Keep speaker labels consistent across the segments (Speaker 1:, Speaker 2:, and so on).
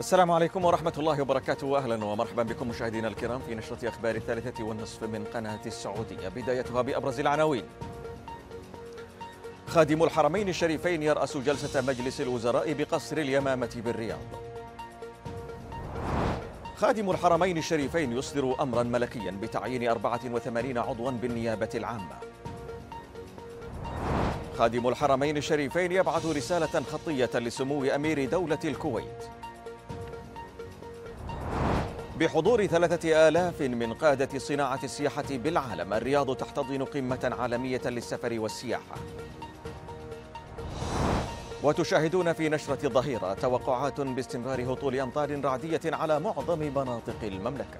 Speaker 1: السلام عليكم ورحمة الله وبركاته أهلا ومرحبا بكم مشاهدينا الكرام في نشرة أخبار الثالثة والنصف من قناة السعودية بدايتها بأبرز العناوين خادم الحرمين الشريفين يرأس جلسة مجلس الوزراء بقصر اليمامة بالرياض خادم الحرمين الشريفين يصدر أمرا ملكيا بتعيين 84 عضوا بالنيابة العامة خادم الحرمين الشريفين يبعث رسالة خطية لسمو أمير دولة الكويت بحضور ثلاثة آلاف من قادة صناعة السياحة بالعالم الرياض تحتضن قمة عالمية للسفر والسياحة وتشاهدون في نشرة الظهيرة توقعات باستمرار هطول أمطار رعدية على معظم مناطق المملكة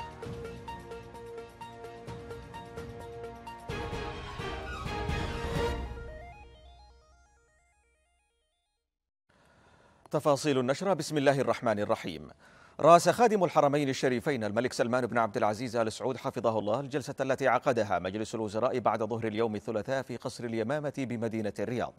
Speaker 1: تفاصيل النشرة بسم الله الرحمن الرحيم رأس خادم الحرمين الشريفين الملك سلمان بن عبد العزيز آل سعود حفظه الله الجلسة التي عقدها مجلس الوزراء بعد ظهر اليوم الثلاثاء في قصر اليمامة بمدينة الرياض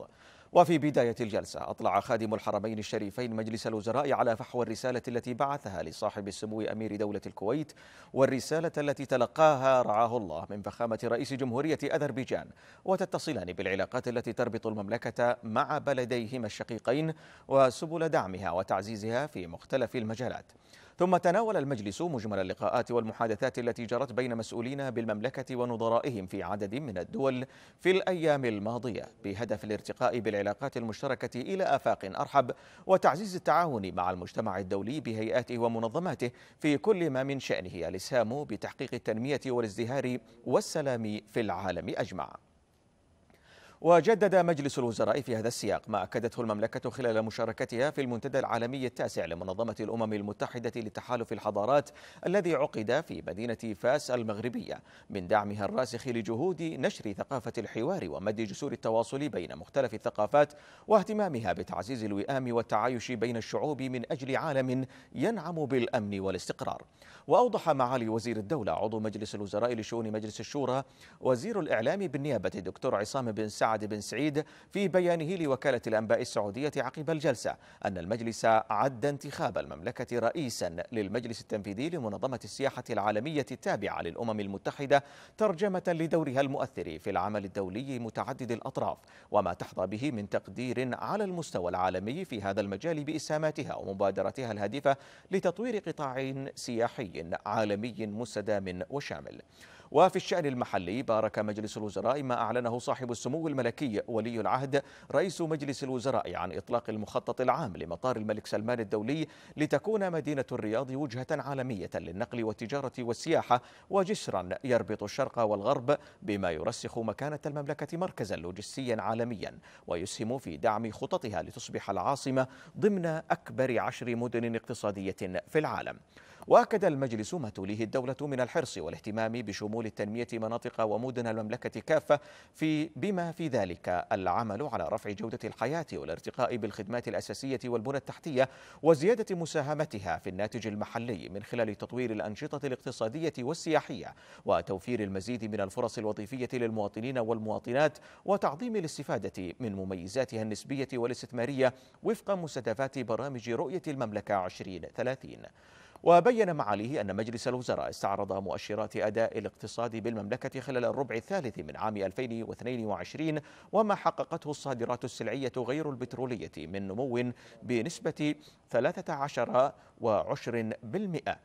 Speaker 1: وفي بداية الجلسة أطلع خادم الحرمين الشريفين مجلس الوزراء على فحوى الرسالة التي بعثها لصاحب السمو أمير دولة الكويت والرسالة التي تلقاها رعاه الله من فخامة رئيس جمهورية أذربيجان وتتصلان بالعلاقات التي تربط المملكة مع بلديهما الشقيقين وسبل دعمها وتعزيزها في مختلف المجالات ثم تناول المجلس مجمل اللقاءات والمحادثات التي جرت بين مسؤولين بالمملكة ونظرائهم في عدد من الدول في الأيام الماضية بهدف الارتقاء بالعلاقات المشتركة إلى آفاق أرحب وتعزيز التعاون مع المجتمع الدولي بهيئاته ومنظماته في كل ما من شأنه الإسهام بتحقيق التنمية والازدهار والسلام في العالم أجمع وجدد مجلس الوزراء في هذا السياق ما أكدته المملكة خلال مشاركتها في المنتدى العالمي التاسع لمنظمة الأمم المتحدة لتحالف الحضارات الذي عقد في مدينة فاس المغربية من دعمها الراسخ لجهود نشر ثقافة الحوار ومد جسور التواصل بين مختلف الثقافات واهتمامها بتعزيز الوئام والتعايش بين الشعوب من أجل عالم ينعم بالأمن والاستقرار وأوضح معالي وزير الدولة عضو مجلس الوزراء لشؤون مجلس الشورى وزير الإعلام بالنيابة الدكتور عصام بن سعد سعد بن سعيد في بيانه لوكالة الأنباء السعودية عقب الجلسة أن المجلس عد انتخاب المملكة رئيسا للمجلس التنفيذي لمنظمة السياحة العالمية التابعة للأمم المتحدة ترجمة لدورها المؤثر في العمل الدولي متعدد الأطراف وما تحظى به من تقدير على المستوى العالمي في هذا المجال بإسهاماتها ومبادرتها الهادفة لتطوير قطاع سياحي عالمي مستدام وشامل وفي الشأن المحلي بارك مجلس الوزراء ما أعلنه صاحب السمو الملكي ولي العهد رئيس مجلس الوزراء عن إطلاق المخطط العام لمطار الملك سلمان الدولي لتكون مدينة الرياض وجهة عالمية للنقل والتجارة والسياحة وجسرا يربط الشرق والغرب بما يرسخ مكانة المملكة مركزا لوجستيا عالميا ويسهم في دعم خططها لتصبح العاصمة ضمن أكبر عشر مدن اقتصادية في العالم واكد المجلس ما توليه الدوله من الحرص والاهتمام بشمول التنميه مناطق ومدن المملكه كافه في بما في ذلك العمل على رفع جوده الحياه والارتقاء بالخدمات الاساسيه والبنى التحتيه وزياده مساهمتها في الناتج المحلي من خلال تطوير الانشطه الاقتصاديه والسياحيه وتوفير المزيد من الفرص الوظيفيه للمواطنين والمواطنات وتعظيم الاستفاده من مميزاتها النسبيه والاستثماريه وفق مستهدفات برامج رؤيه المملكه 2030 وبين معاليه أن مجلس الوزراء استعرض مؤشرات أداء الاقتصاد بالمملكة خلال الربع الثالث من عام 2022 وما حققته الصادرات السلعية غير البترولية من نمو بنسبة 13 وعشر بالمئة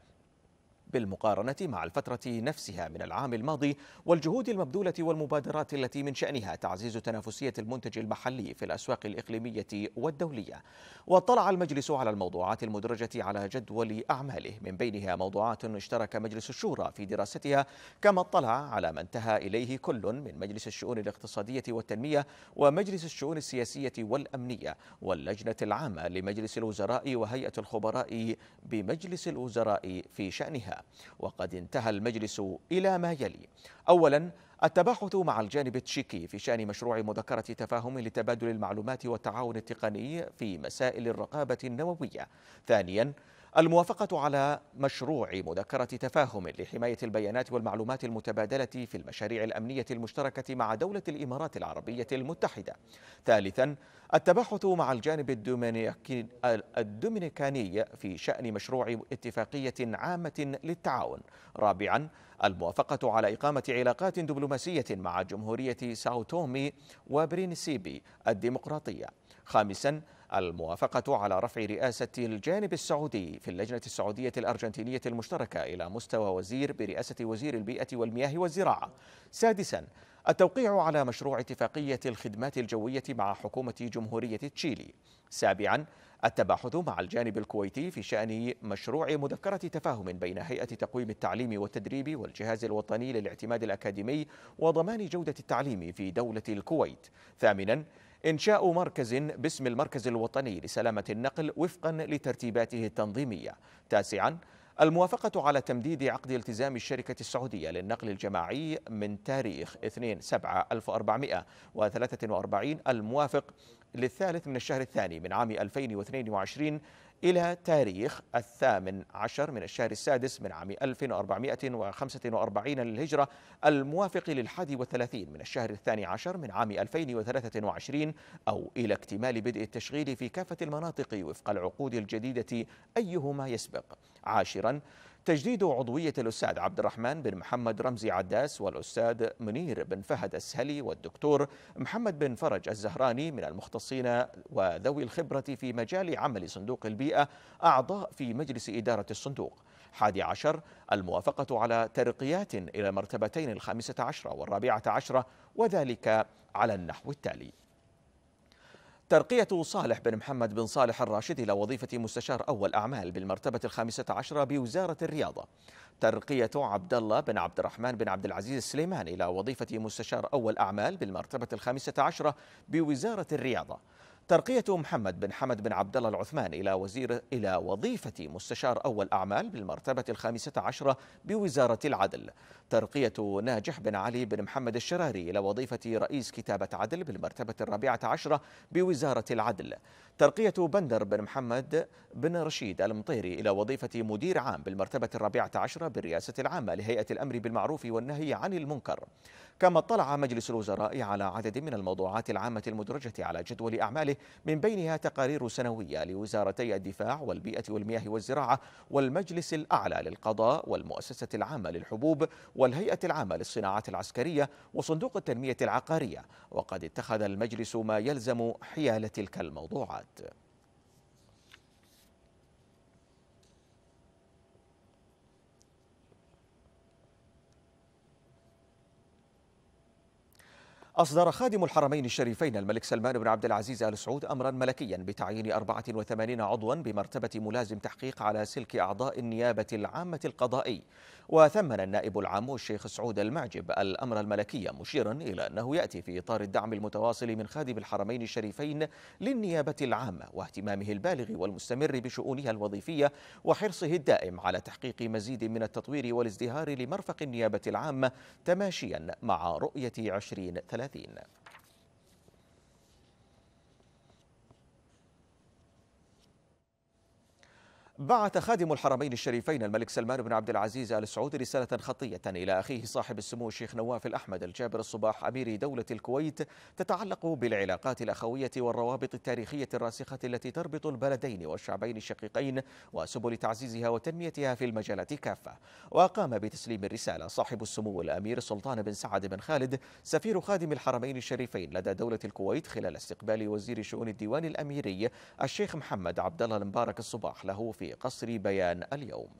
Speaker 1: بالمقارنة مع الفترة نفسها من العام الماضي والجهود المبذولة والمبادرات التي من شأنها تعزيز تنافسية المنتج المحلي في الأسواق الإقليمية والدولية واطلع المجلس على الموضوعات المدرجة على جدول أعماله من بينها موضوعات اشترك مجلس الشورى في دراستها كما اطلع على ما انتهى إليه كل من مجلس الشؤون الاقتصادية والتنمية ومجلس الشؤون السياسية والأمنية واللجنة العامة لمجلس الوزراء وهيئة الخبراء بمجلس الوزراء في شأنها وقد انتهى المجلس إلى ما يلي أولا التباحث مع الجانب التشيكي في شأن مشروع مذكرة تفاهم لتبادل المعلومات والتعاون التقني في مسائل الرقابة النووية ثانيا الموافقة على مشروع مذكرة تفاهم لحماية البيانات والمعلومات المتبادلة في المشاريع الأمنية المشتركة مع دولة الإمارات العربية المتحدة ثالثا التباحث مع الجانب الدومينيكاني في شأن مشروع اتفاقية عامة للتعاون رابعا الموافقة على إقامة علاقات دبلوماسية مع جمهورية ساو تومي وبرينسيبي الديمقراطية خامسا الموافقة على رفع رئاسة الجانب السعودي في اللجنة السعودية الأرجنتينية المشتركة إلى مستوى وزير برئاسة وزير البيئة والمياه والزراعة سادسا التوقيع على مشروع اتفاقية الخدمات الجوية مع حكومة جمهورية تشيلي سابعا التباحث مع الجانب الكويتي في شأن مشروع مذكرة تفاهم بين هيئة تقويم التعليم والتدريب والجهاز الوطني للاعتماد الأكاديمي وضمان جودة التعليم في دولة الكويت ثامنا إنشاء مركز باسم المركز الوطني لسلامة النقل وفقا لترتيباته التنظيمية تاسعا الموافقة على تمديد عقد التزام الشركة السعودية للنقل الجماعي من تاريخ 2 7 1443 الموافق للثالث من الشهر الثاني من عام 2022 إلى تاريخ الثامن عشر من الشهر السادس من عام 1445 للهجرة الموافق للحادي والثلاثين من الشهر الثاني عشر من عام 2023 أو إلى اكتمال بدء التشغيل في كافة المناطق وفق العقود الجديدة أيهما يسبق عاشرا تجديد عضوية الأستاذ عبد الرحمن بن محمد رمزي عداس والأستاذ منير بن فهد السهلي والدكتور محمد بن فرج الزهراني من المختصين وذوي الخبرة في مجال عمل صندوق البيئة أعضاء في مجلس إدارة الصندوق حادي عشر الموافقة على ترقيات إلى المرتبتين الخامسة عشرة والرابعة عشرة وذلك على النحو التالي ترقية صالح بن محمد بن صالح الراشد إلى وظيفة مستشار أول أعمال بالمرتبة الخامسة عشرة بوزارة الرياضة ترقية عبد الله بن عبد الرحمن بن عبد العزيز السليمان إلى وظيفة مستشار أول أعمال بالمرتبة الخامسة عشرة بوزارة الرياضة ترقية محمد بن حمد بن عبد الله العثمان إلى وزير إلى وظيفة مستشار أول أعمال بالمرتبة الخامسة عشرة بوزارة العدل ترقية ناجح بن علي بن محمد الشراري إلى وظيفة رئيس كتابة عدل بالمرتبة الرابعة عشرة بوزارة العدل ترقية بندر بن محمد بن رشيد المطيري إلى وظيفة مدير عام بالمرتبة الرابعة عشرة بالرئاسة العامة لهيئة الأمر بالمعروف والنهي عن المنكر كما اطلع مجلس الوزراء على عدد من الموضوعات العامة المدرجة على جدول أعماله من بينها تقارير سنوية لوزارتي الدفاع والبيئة والمياه والزراعة والمجلس الأعلى للقضاء والمؤسسة العامة للحبوب والهيئة العامة للصناعات العسكرية وصندوق التنمية العقارية وقد اتخذ المجلس ما يلزم حيال تلك الموضوعات أصدر خادم الحرمين الشريفين الملك سلمان بن عبد العزيز آل سعود أمرا ملكيا بتعيين 84 عضوا بمرتبة ملازم تحقيق على سلك أعضاء النيابة العامة القضائي وثمن النائب العام الشيخ سعود المعجب الأمر الملكي مشيرا إلى أنه يأتي في إطار الدعم المتواصل من خادم الحرمين الشريفين للنيابة العامة واهتمامه البالغ والمستمر بشؤونها الوظيفية وحرصه الدائم على تحقيق مزيد من التطوير والازدهار لمرفق النيابة العامة تماشيا مع رؤية 2030 بعث خادم الحرمين الشريفين الملك سلمان بن عبد العزيز ال سعود رساله خطيه الى اخيه صاحب السمو الشيخ نواف الاحمد الجابر الصباح امير دوله الكويت تتعلق بالعلاقات الاخويه والروابط التاريخيه الراسخه التي تربط البلدين والشعبين الشقيقين وسبل تعزيزها وتنميتها في المجالات كافه. وقام بتسليم الرساله صاحب السمو الامير سلطان بن سعد بن خالد سفير خادم الحرمين الشريفين لدى دوله الكويت خلال استقبال وزير شؤون الديوان الاميري الشيخ محمد عبد الله المبارك الصباح له في في قصر بيان اليوم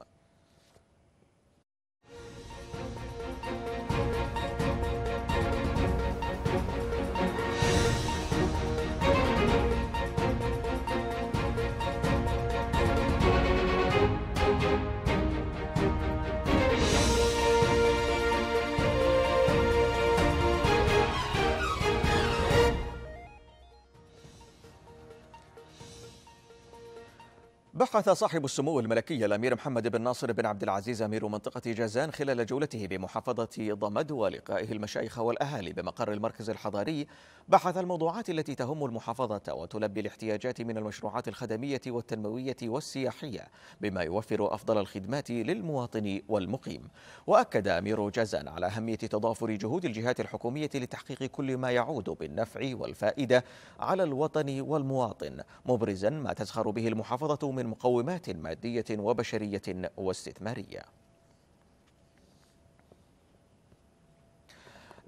Speaker 1: بحث صاحب السمو الملكي الامير محمد بن ناصر بن عبد العزيز امير منطقه جازان خلال جولته بمحافظه ضمد ولقائه المشايخ والاهالي بمقر المركز الحضاري بحث الموضوعات التي تهم المحافظه وتلبي الاحتياجات من المشروعات الخدميه والتنمويه والسياحيه بما يوفر افضل الخدمات للمواطن والمقيم واكد امير جازان على اهميه تضافر جهود الجهات الحكوميه لتحقيق كل ما يعود بالنفع والفائده على الوطن والمواطن مبرزا ما تزخر به المحافظه من مقاومة مقومات مادية وبشرية واستثمارية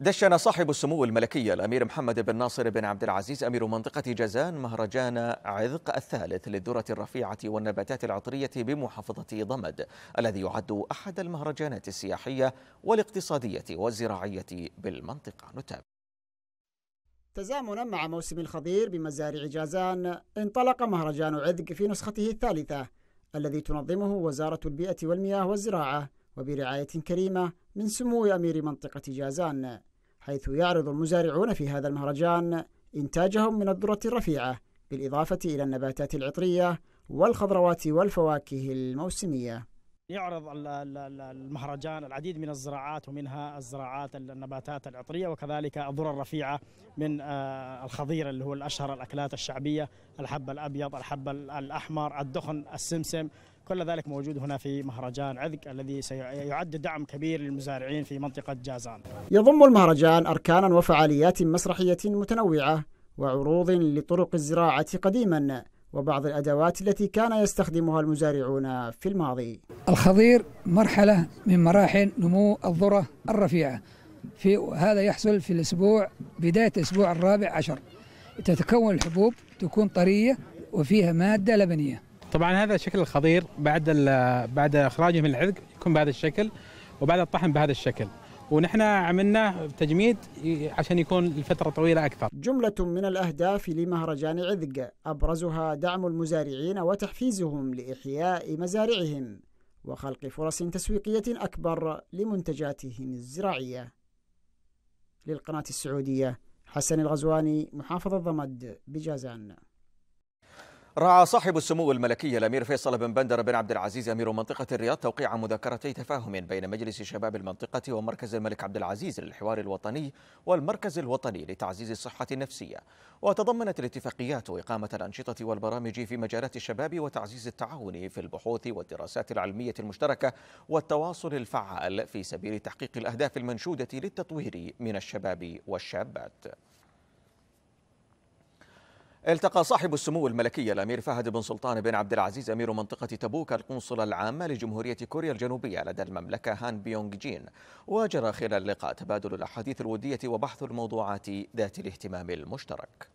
Speaker 1: دشن صاحب السمو الملكي الامير محمد بن ناصر بن عبد العزيز امير منطقه جازان مهرجان عذق الثالث للذره الرفيعه والنباتات العطريه بمحافظه ضمد الذي يعد احد المهرجانات السياحيه والاقتصاديه والزراعيه بالمنطقه نتابع
Speaker 2: تزامنا مع موسم الخضير بمزارع جازان انطلق مهرجان عذق في نسخته الثالثة الذي تنظمه وزارة البيئة والمياه والزراعة وبرعاية كريمة من سمو أمير منطقة جازان حيث يعرض المزارعون في هذا المهرجان إنتاجهم من الذرة الرفيعة بالإضافة إلى النباتات العطرية والخضروات والفواكه الموسمية
Speaker 3: يعرض المهرجان العديد من الزراعات ومنها الزراعات النباتات العطرية وكذلك الذرة الرفيعة من آه، الخضير اللي هو الأشهر الأكلات الشعبية الحب الأبيض الحب الأحمر الدخن السمسم كل ذلك موجود هنا في مهرجان عذق الذي سيعد دعم كبير للمزارعين في منطقة جازان
Speaker 2: يضم المهرجان أركانا وفعاليات مسرحية متنوعة وعروض لطرق الزراعة قديماً وبعض الأدوات التي كان يستخدمها المزارعون في الماضي
Speaker 4: الخضير مرحلة من مراحل نمو الذرة الرفيعة في هذا يحصل في الأسبوع بداية الأسبوع الرابع عشر تتكون الحبوب تكون طرية وفيها مادة لبنية
Speaker 5: طبعا هذا شكل الخضير بعد بعد اخراجه من العذق يكون بهذا الشكل وبعد الطحن بهذا الشكل ونحن عملنا تجميد عشان يكون الفترة طويلة أكثر
Speaker 2: جملة من الأهداف لمهرجان عذق أبرزها دعم المزارعين وتحفيزهم لإحياء مزارعهم وخلق فرص تسويقية أكبر لمنتجاتهم الزراعية للقناة السعودية حسن الغزواني محافظة ضمد بجازان
Speaker 1: رعى صاحب السمو الملكي الامير فيصل بن بندر بن عبد العزيز امير منطقه الرياض توقيع مذكرتي تفاهم بين مجلس شباب المنطقه ومركز الملك عبد العزيز للحوار الوطني والمركز الوطني لتعزيز الصحه النفسيه وتضمنت الاتفاقيات اقامه الانشطه والبرامج في مجالات الشباب وتعزيز التعاون في البحوث والدراسات العلميه المشتركه والتواصل الفعال في سبيل تحقيق الاهداف المنشوده للتطوير من الشباب والشابات التقى صاحب السمو الملكي الامير فهد بن سلطان بن عبد العزيز امير منطقه تبوك القنصل العامه لجمهوريه كوريا الجنوبيه لدى المملكه هان بيونغ جين وجرى خلال اللقاء تبادل الاحاديث الوديه وبحث الموضوعات ذات الاهتمام المشترك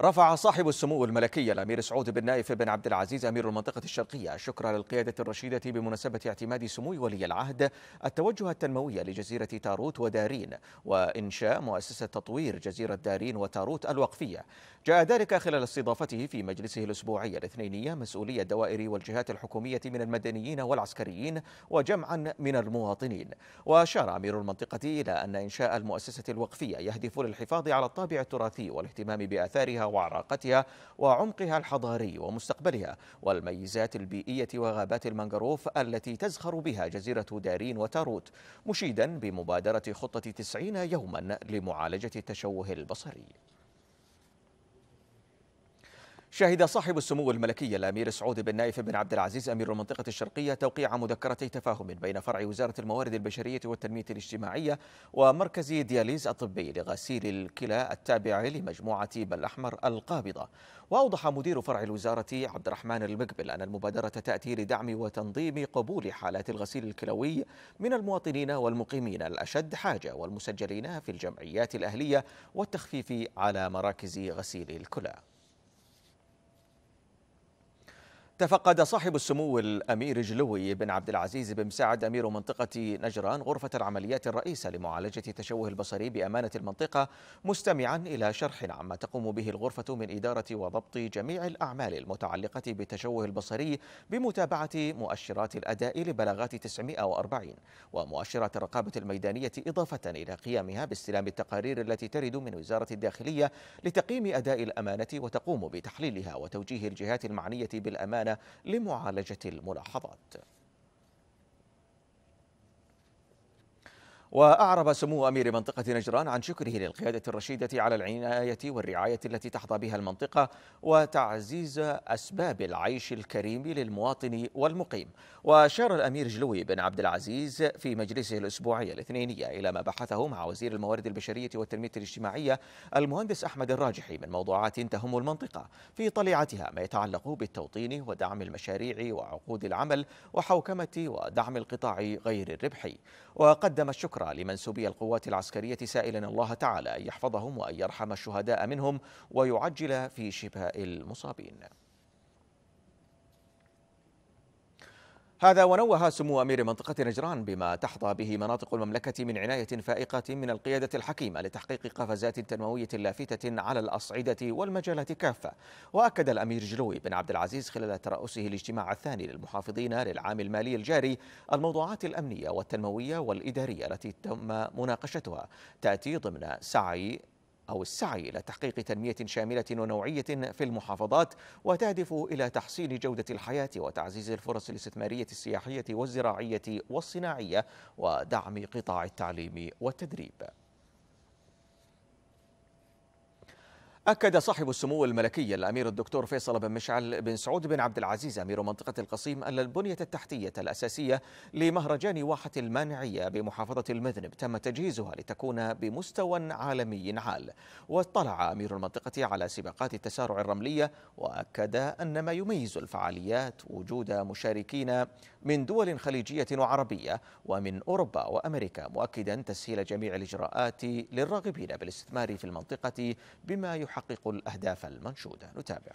Speaker 1: رفع صاحب السمو الملكي الامير سعود بن نايف بن عبد العزيز امير المنطقه الشرقيه الشكر للقياده الرشيده بمناسبه اعتماد سمو ولي العهد التوجه التنموي لجزيره تاروت ودارين وانشاء مؤسسه تطوير جزيره دارين وتاروت الوقفيه. جاء ذلك خلال استضافته في مجلسه الاسبوعي الاثنينيه مسؤولي الدوائر والجهات الحكوميه من المدنيين والعسكريين وجمعا من المواطنين. واشار امير المنطقه الى ان انشاء المؤسسه الوقفيه يهدف للحفاظ على الطابع التراثي والاهتمام باثارها وعراقتها وعمقها الحضاري ومستقبلها والميزات البيئية وغابات المنغروف التي تزخر بها جزيرة دارين وتاروت مشيدا بمبادرة خطة تسعين يوما لمعالجة التشوه البصري شهد صاحب السمو الملكي الامير سعود بن نايف بن عبد العزيز امير المنطقه الشرقيه توقيع مذكرتي تفاهم بين فرع وزاره الموارد البشريه والتنميه الاجتماعيه ومركز دياليز الطبي لغسيل الكلى التابع لمجموعه بل الاحمر القابضه واوضح مدير فرع الوزاره عبد الرحمن المقبل ان المبادره تاتي لدعم وتنظيم قبول حالات الغسيل الكلوي من المواطنين والمقيمين الاشد حاجه والمسجلين في الجمعيات الاهليه والتخفيف على مراكز غسيل الكلى تفقد صاحب السمو الامير جلوي بن عبد العزيز بن مساعد امير منطقه نجران غرفه العمليات الرئيسه لمعالجه التشوه البصري بامانه المنطقه مستمعا الى شرح عما تقوم به الغرفه من اداره وضبط جميع الاعمال المتعلقه بالتشوه البصري بمتابعه مؤشرات الاداء لبلاغات 940 ومؤشرات الرقابه الميدانيه اضافه الى قيامها باستلام التقارير التي ترد من وزاره الداخليه لتقييم اداء الامانه وتقوم بتحليلها وتوجيه الجهات المعنيه بالامانه لمعالجة الملاحظات وأعرب سمو أمير منطقة نجران عن شكره للقيادة الرشيدة على العناية والرعاية التي تحظى بها المنطقة وتعزيز أسباب العيش الكريم للمواطن والمقيم وأشار الأمير جلوي بن عبد العزيز في مجلسه الأسبوعي الاثنينية إلى ما بحثه مع وزير الموارد البشرية والتنمية الاجتماعية المهندس أحمد الراجحي من موضوعات تهم المنطقة في طليعتها ما يتعلق بالتوطين ودعم المشاريع وعقود العمل وحوكمة ودعم القطاع غير الربحي وقدم الشكر لمنسوبي القوات العسكرية سائلا الله تعالى أن يحفظهم وأن يرحم الشهداء منهم ويعجل في شفاء المصابين هذا ونوه سمو أمير منطقة نجران بما تحظى به مناطق المملكة من عناية فائقة من القيادة الحكيمة لتحقيق قفزات تنموية لافتة على الأصعدة والمجالات كافة وأكد الأمير جلوي بن عبد العزيز خلال ترأسه الاجتماع الثاني للمحافظين للعام المالي الجاري الموضوعات الأمنية والتنموية والإدارية التي تم مناقشتها تأتي ضمن سعي أو السعي إلى تحقيق تنمية شاملة ونوعية في المحافظات وتهدف إلى تحسين جودة الحياة وتعزيز الفرص الاستثمارية السياحية والزراعية والصناعية ودعم قطاع التعليم والتدريب أكد صاحب السمو الملكي الأمير الدكتور فيصل بن مشعل بن سعود بن عبد العزيز أمير منطقة القصيم أن البنية التحتية الأساسية لمهرجان واحة المانعية بمحافظة المذنب تم تجهيزها لتكون بمستوى عالمي عال واطلع أمير المنطقة على سباقات التسارع الرملية وأكد أن ما يميز الفعاليات وجود مشاركين من دول خليجية وعربية ومن أوروبا وأمريكا مؤكدا تسهيل جميع الإجراءات للراغبين بالاستثمار في المنطقة بما يحقق يحقق الأهداف المنشودة نتابع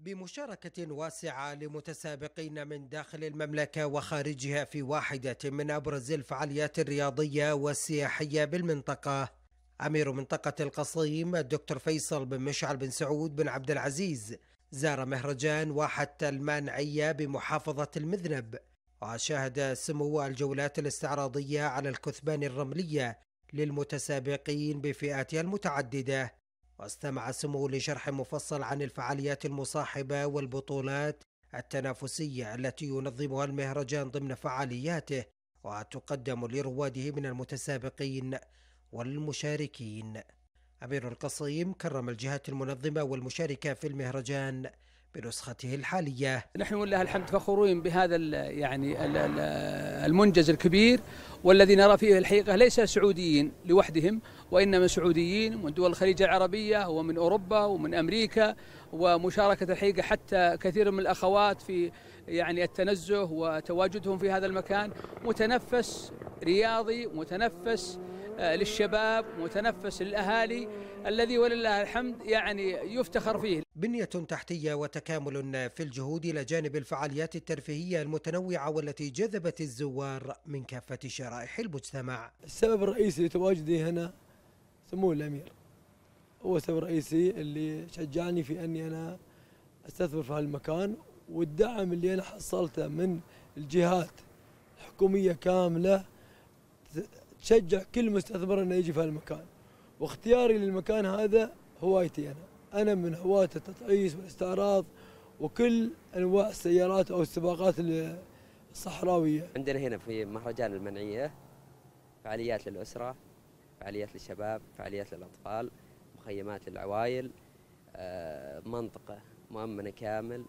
Speaker 4: بمشاركة واسعة لمتسابقين من داخل المملكة وخارجها في واحدة من أبرز الفعاليات الرياضية والسياحية بالمنطقة أمير منطقة القصيم الدكتور فيصل بن مشعل بن سعود بن عبد العزيز زار مهرجان واحة المانعية بمحافظة المذنب وشاهد سمو الجولات الاستعراضية على الكثبان الرملية للمتسابقين بفئاتها المتعددة واستمع سمو لشرح مفصل عن الفعاليات المصاحبة والبطولات التنافسية التي ينظمها المهرجان ضمن فعالياته وتقدم لرواده من المتسابقين والمشاركين أمير القصيم كرم الجهات المنظمة والمشاركة في المهرجان بنسخته الحالية
Speaker 5: نحن ولله الحمد فخورين بهذا يعني المنجز الكبير والذي نرى فيه الحقيقة ليس سعوديين لوحدهم وإنما سعوديين من دول الخليج العربية ومن أوروبا ومن أمريكا ومشاركة الحقيقة حتى كثير من الأخوات في يعني التنزه وتواجدهم في هذا المكان متنفس
Speaker 4: رياضي متنفس آه، للشباب متنفس للأهالي الذي ولله الحمد يعني يفتخر فيه بنية تحتية وتكامل في الجهود إلى جانب الفعاليات الترفيهية المتنوعة والتي جذبت الزوار من كافة شرائح المجتمع السبب الرئيسي لتواجدي هنا سمو الأمير هو السبب الرئيسي اللي شجعني في أني أنا استثمر في هذا المكان والدعم اللي أنا حصلته من الجهات الحكومية كاملة شجع كل مستثمر انه يجي في هالمكان واختياري للمكان هذا هوايتي انا انا من هواة التطعيس والاستعراض وكل انواع السيارات او السباقات الصحراويه عندنا هنا في مهرجان المنعيه فعاليات للاسره فعاليات للشباب فعاليات للاطفال مخيمات للعوائل آه، منطقه مؤمنه كامل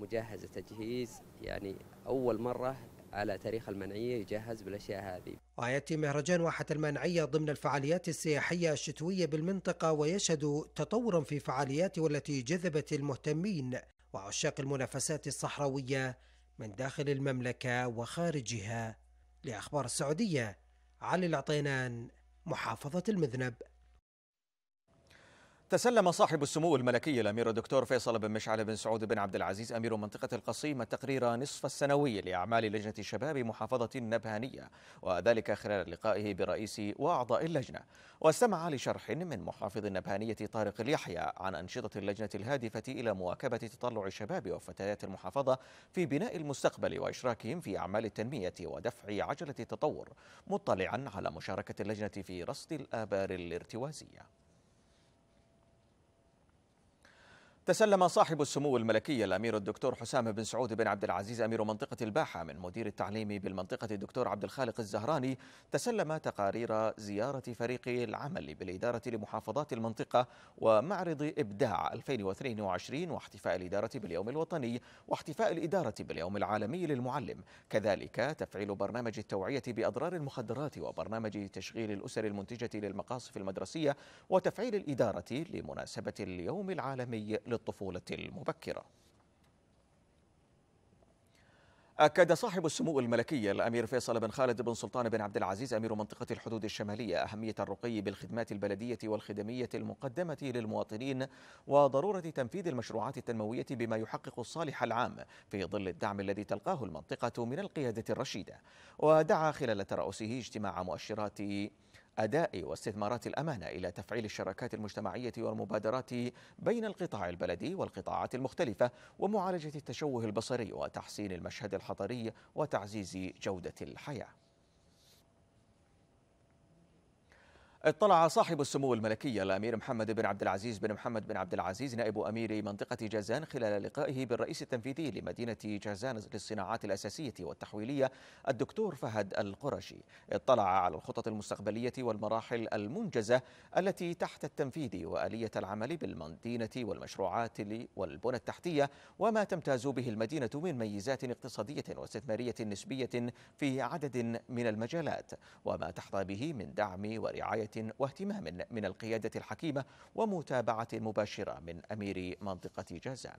Speaker 4: مجهزه تجهيز يعني اول مره على تاريخ المنعيه يجهز بالاشياء هذه ويأتي مهرجان واحة المانعية ضمن الفعاليات السياحية الشتوية بالمنطقة ويشهد تطورا في فعالياته التي جذبت المهتمين وعشاق المنافسات الصحراوية من داخل المملكة وخارجها لأخبار السعودية علي العطينان محافظة المذنب
Speaker 1: تسلم صاحب السمو الملكي الامير الدكتور فيصل بن مشعل بن سعود بن عبد العزيز امير منطقه القصيم التقرير نصف السنوي لاعمال لجنه الشباب محافظه النبهانيه وذلك خلال لقائه برئيس واعضاء اللجنه واستمع لشرح من محافظ النبهانيه طارق اليحيى عن انشطه اللجنه الهادفه الى مواكبه تطلع الشباب وفتيات المحافظه في بناء المستقبل واشراكهم في اعمال التنميه ودفع عجله التطور مطلعا على مشاركه اللجنه في رصد الابار الارتوازيه تسلم صاحب السمو الملكي الامير الدكتور حسام بن سعود بن عبد العزيز امير منطقه الباحه من مدير التعليم بالمنطقه الدكتور عبد الخالق الزهراني تسلم تقارير زياره فريق العمل بالاداره لمحافظات المنطقه ومعرض ابداع 2022 واحتفاء الاداره باليوم الوطني واحتفاء الاداره باليوم العالمي للمعلم، كذلك تفعيل برنامج التوعيه باضرار المخدرات وبرنامج تشغيل الاسر المنتجه للمقاصف المدرسيه وتفعيل الاداره لمناسبه اليوم العالمي للطفولة المبكرة أكد صاحب السمو الملكي الأمير فيصل بن خالد بن سلطان بن عبد العزيز أمير منطقة الحدود الشمالية أهمية الرقي بالخدمات البلدية والخدمية المقدمة للمواطنين وضرورة تنفيذ المشروعات التنموية بما يحقق الصالح العام في ظل الدعم الذي تلقاه المنطقة من القيادة الرشيدة ودعا خلال ترأسه اجتماع مؤشرات أداء واستثمارات الأمانة إلى تفعيل الشراكات المجتمعية والمبادرات بين القطاع البلدي والقطاعات المختلفة ومعالجة التشوه البصري وتحسين المشهد الحضري وتعزيز جودة الحياة اطلع صاحب السمو الملكي الامير محمد بن عبد العزيز بن محمد بن عبد العزيز نائب امير منطقه جازان خلال لقائه بالرئيس التنفيذي لمدينه جازان للصناعات الاساسيه والتحويليه الدكتور فهد القرشي اطلع على الخطط المستقبليه والمراحل المنجزه التي تحت التنفيذ واليه العمل بالمدينه والمشروعات والبنى التحتيه وما تمتاز به المدينه من ميزات اقتصاديه واستثماريه نسبيه في عدد من المجالات وما تحظى به من دعم ورعايه واهتمام من القيادة الحكيمة ومتابعة مباشرة من أمير منطقة جازان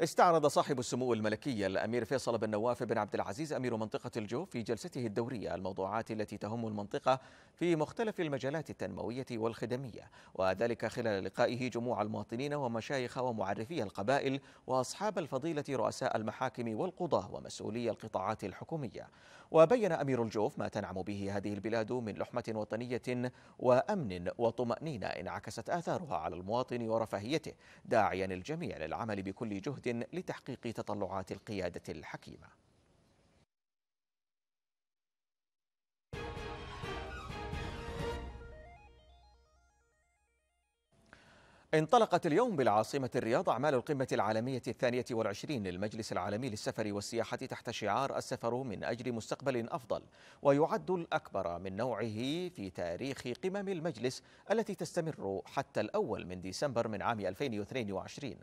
Speaker 1: استعرض صاحب السمو الملكي الامير فيصل بن نواف بن عبد العزيز امير منطقه الجوف في جلسته الدوريه الموضوعات التي تهم المنطقه في مختلف المجالات التنموية والخدمية وذلك خلال لقائه جموع المواطنين ومشايخ ومعرفي القبائل وأصحاب الفضيلة رؤساء المحاكم والقضاة ومسؤولي القطاعات الحكومية وبين أمير الجوف ما تنعم به هذه البلاد من لحمة وطنية وأمن وطمأنينة انعكست آثارها على المواطن ورفاهيته داعيا الجميع للعمل بكل جهد لتحقيق تطلعات القيادة الحكيمة انطلقت اليوم بالعاصمة الرياض أعمال القمة العالمية الثانية والعشرين للمجلس العالمي للسفر والسياحة تحت شعار السفر من أجل مستقبل أفضل ويعد الأكبر من نوعه في تاريخ قمم المجلس التي تستمر حتى الأول من ديسمبر من عام 2022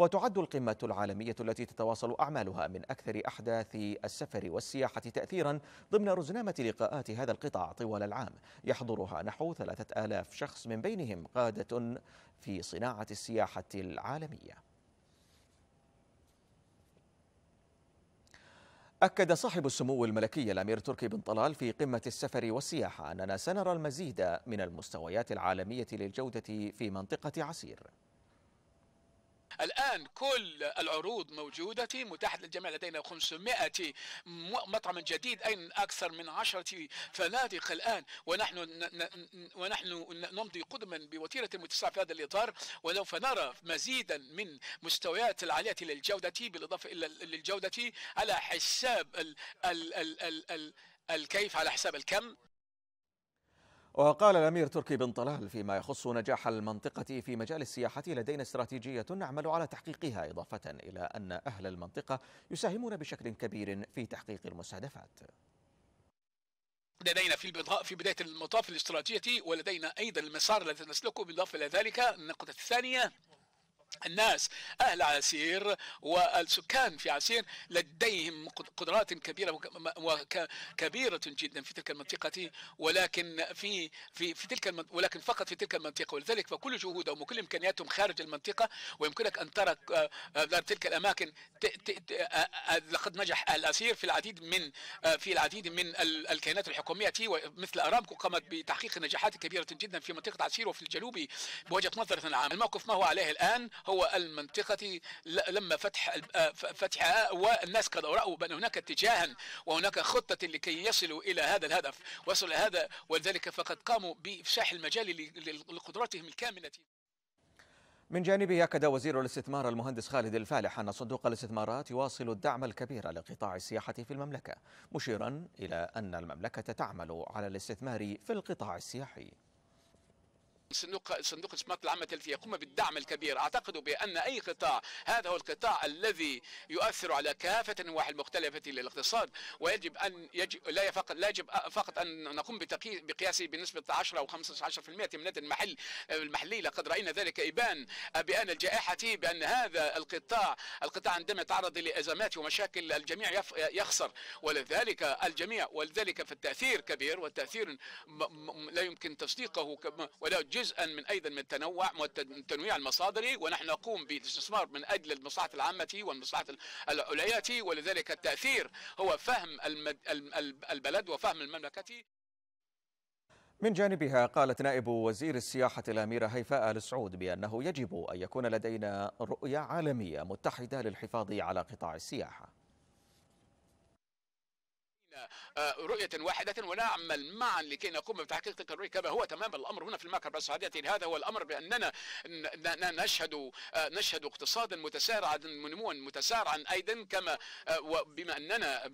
Speaker 1: وتعد القمة العالمية التي تتواصل أعمالها من أكثر أحداث السفر والسياحة تأثيرا ضمن رزنامة لقاءات هذا القطاع طوال العام يحضرها نحو ثلاثة آلاف شخص من بينهم قادة في صناعة السياحة العالمية أكد صاحب السمو الملكي الأمير تركي بن طلال في قمة السفر والسياحة أننا سنرى المزيد من المستويات العالمية للجودة في منطقة عسير
Speaker 6: الآن كل العروض موجودة متاحة للجميع لدينا 500 مطعم جديد أين أكثر من 10 فنادق الآن ونحن ونحن نمضي قدما بوتيرة متسعة في هذا الإطار ولو نرى مزيدا من مستويات العالية للجودة بالإضافة إلى للجودة على حساب ال ال ال ال ال الكيف على حساب الكم
Speaker 1: وقال الأمير تركي بن طلال فيما يخص نجاح المنطقة في مجال السياحة لدينا استراتيجية نعمل على تحقيقها إضافة إلى أن أهل المنطقة يساهمون بشكل كبير في تحقيق المستهدفات
Speaker 6: لدينا في في بدايه المطاف الاستراتيجيه ولدينا ايضا المسار الذي نسلكه بالاضافه الى ذلك النقطه الثانيه الناس أهل عسير والسكان في عسير لديهم قدرات كبيرة وكبيرة جدا في تلك المنطقة ولكن في في في تلك ولكن فقط في تلك المنطقة ولذلك فكل جهودهم وكل إمكانياتهم خارج المنطقة ويمكنك أن ترى آه، تلك الأماكن آه، آه، لقد نجح الأسير في العديد من في العديد من الكيانات الحكومية مثل أرامكو قامت بتحقيق نجاحات كبيرة جدا في منطقة عسير وفي الجنوب بوجهة نظر عامة الموقف ما هو عليه الآن هو المنطقة لما فتح آه، فتحها والناس قد رأوا بأن هناك اتجاها وهناك خطة لكي يصلوا إلى هذا الهدف وصل هذا ولذلك فقد قاموا بإفشاح المجال لقدراتهم الكاملة
Speaker 1: من جانبه أكد وزير الاستثمار المهندس خالد الفالح أن صندوق الاستثمارات يواصل الدعم الكبير لقطاع السياحة في المملكة مشيرا إلى أن المملكة تعمل على الاستثمار في القطاع السياحي
Speaker 6: صندوق صندوق الاستثمارات العامة التلفيه يقوم بالدعم الكبير أعتقد بأن أي قطاع هذا هو القطاع الذي يؤثر على كافة النواحي المختلفة للاقتصاد ويجب أن يجب لا فقط لا يجب فقط أن نقوم بقياسه بنسبة 10 أو 15% من المحل المحلي لقد رأينا ذلك إبان بأن الجائحة بأن هذا القطاع القطاع عندما يتعرض لأزمات ومشاكل الجميع يخسر ولذلك الجميع ولذلك فالتأثير كبير والتأثير لا يمكن تصديقه ولا يجب جزءا من ايضا من تنوع تنويع المصادر ونحن نقوم بالاستثمار من اجل المصلحه العامه والمصلحه العليا ولذلك التاثير هو فهم البلد وفهم المملكه
Speaker 1: من جانبها قالت نائب وزير السياحة الأميرة هيفاء آل سعود بأنه يجب أن يكون لدينا رؤية عالمية متحدة للحفاظ على قطاع السياحة
Speaker 6: آه، رؤية واحدة ونعمل معا لكي نقوم بتحقيق تلك الرؤية كما هو تمام الأمر هنا في المملكة السعودية هذا هو الأمر بأننا نشهد آه، نشهد اقتصادا متسارعا نموا متسارعا أيضا كما آه، بما أننا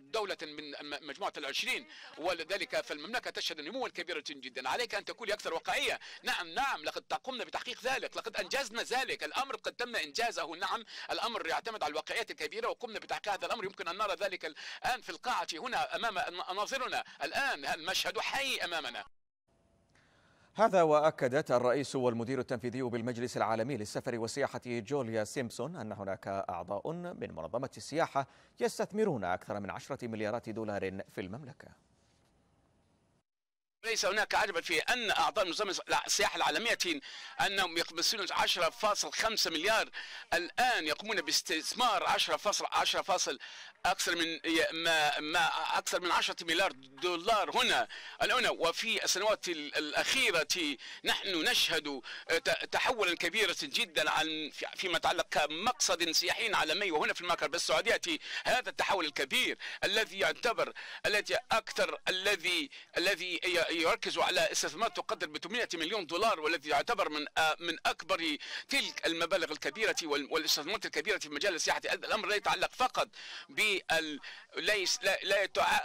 Speaker 6: دولة من مجموعة العشرين ولذلك فالمملكة تشهد نموا كبيرة جدا عليك أن تكون أكثر واقعية نعم نعم لقد قمنا بتحقيق ذلك لقد أنجزنا ذلك الأمر قد تم إنجازه نعم الأمر يعتمد على الواقعية الكبيرة وقمنا بتحقيق هذا الأمر يمكن أن نرى ذلك الآن في القاعة هنا هنا أمام أناظرنا الآن المشهد حي أمامنا
Speaker 1: هذا وأكدت الرئيس والمدير التنفيذي بالمجلس العالمي للسفر والسياحة جوليا سيمبسون أن هناك أعضاء من منظمة السياحة يستثمرون أكثر من عشره مليارات دولار في المملكة
Speaker 6: ليس هناك عجبا في أن أعضاء منظمة السياحة العالمية أنهم يقبسون 10.5 مليار الآن يقومون باستثمار 10.10 10 أكثر من ما, ما أكثر من 10 مليار دولار هنا الآن وفي السنوات الأخيرة نحن نشهد تحولا كبيرا جدا عن فيما يتعلق كمقصد سياحي عالمي وهنا في المغرب السعودية هذا التحول الكبير الذي يعتبر الذي أكثر الذي الذي يركز على استثمار تقدر ب 800 مليون دولار والذي يعتبر من آه، من اكبر تلك المبالغ الكبيره والاستثمارات الكبيره في مجال السياحه هذا الامر لا يتعلق فقط بال ليس لا, لا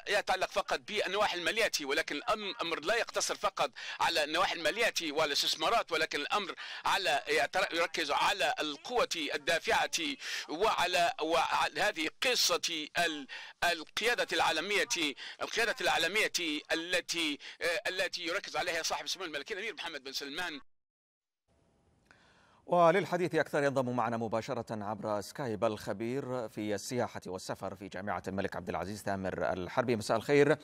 Speaker 6: يتعلق فقط بالنواحي الماليه ولكن الامر لا يقتصر فقط على النواحي الماليه والاستثمارات ولكن الامر على يركز على القوه الدافعه وعلى هذه قصه القياده العالميه القياده العالميه التي آه، التي يركز عليها صاحب سمو الملكي الامير محمد بن سلمان
Speaker 1: وللحديث أكثر ينضم معنا مباشرة عبر سكايب الخبير في السياحة والسفر في جامعة الملك عبد العزيز ثامر الحربي مساء الخير آه،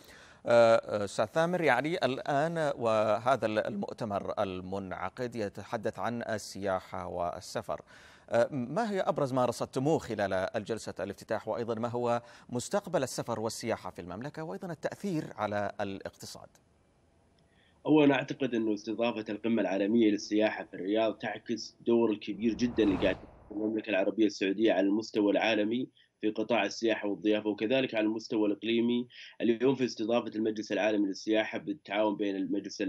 Speaker 1: آه، أستاذ ثامر يعني الآن وهذا المؤتمر المنعقد يتحدث عن السياحة والسفر آه، ما هي أبرز ما رصدتموه خلال الجلسة الافتتاح وأيضا ما هو مستقبل السفر والسياحة
Speaker 3: في المملكة وأيضا
Speaker 1: التأثير
Speaker 3: على الاقتصاد؟ اولا اعتقد انه استضافه القمه العالميه للسياحه في الرياض تعكس دور الكبير جدا اللي قاعد المملكه العربيه السعوديه على المستوى العالمي في قطاع السياحه والضيافه وكذلك على المستوى الاقليمي اليوم في استضافه المجلس العالمي للسياحه بالتعاون بين المجلس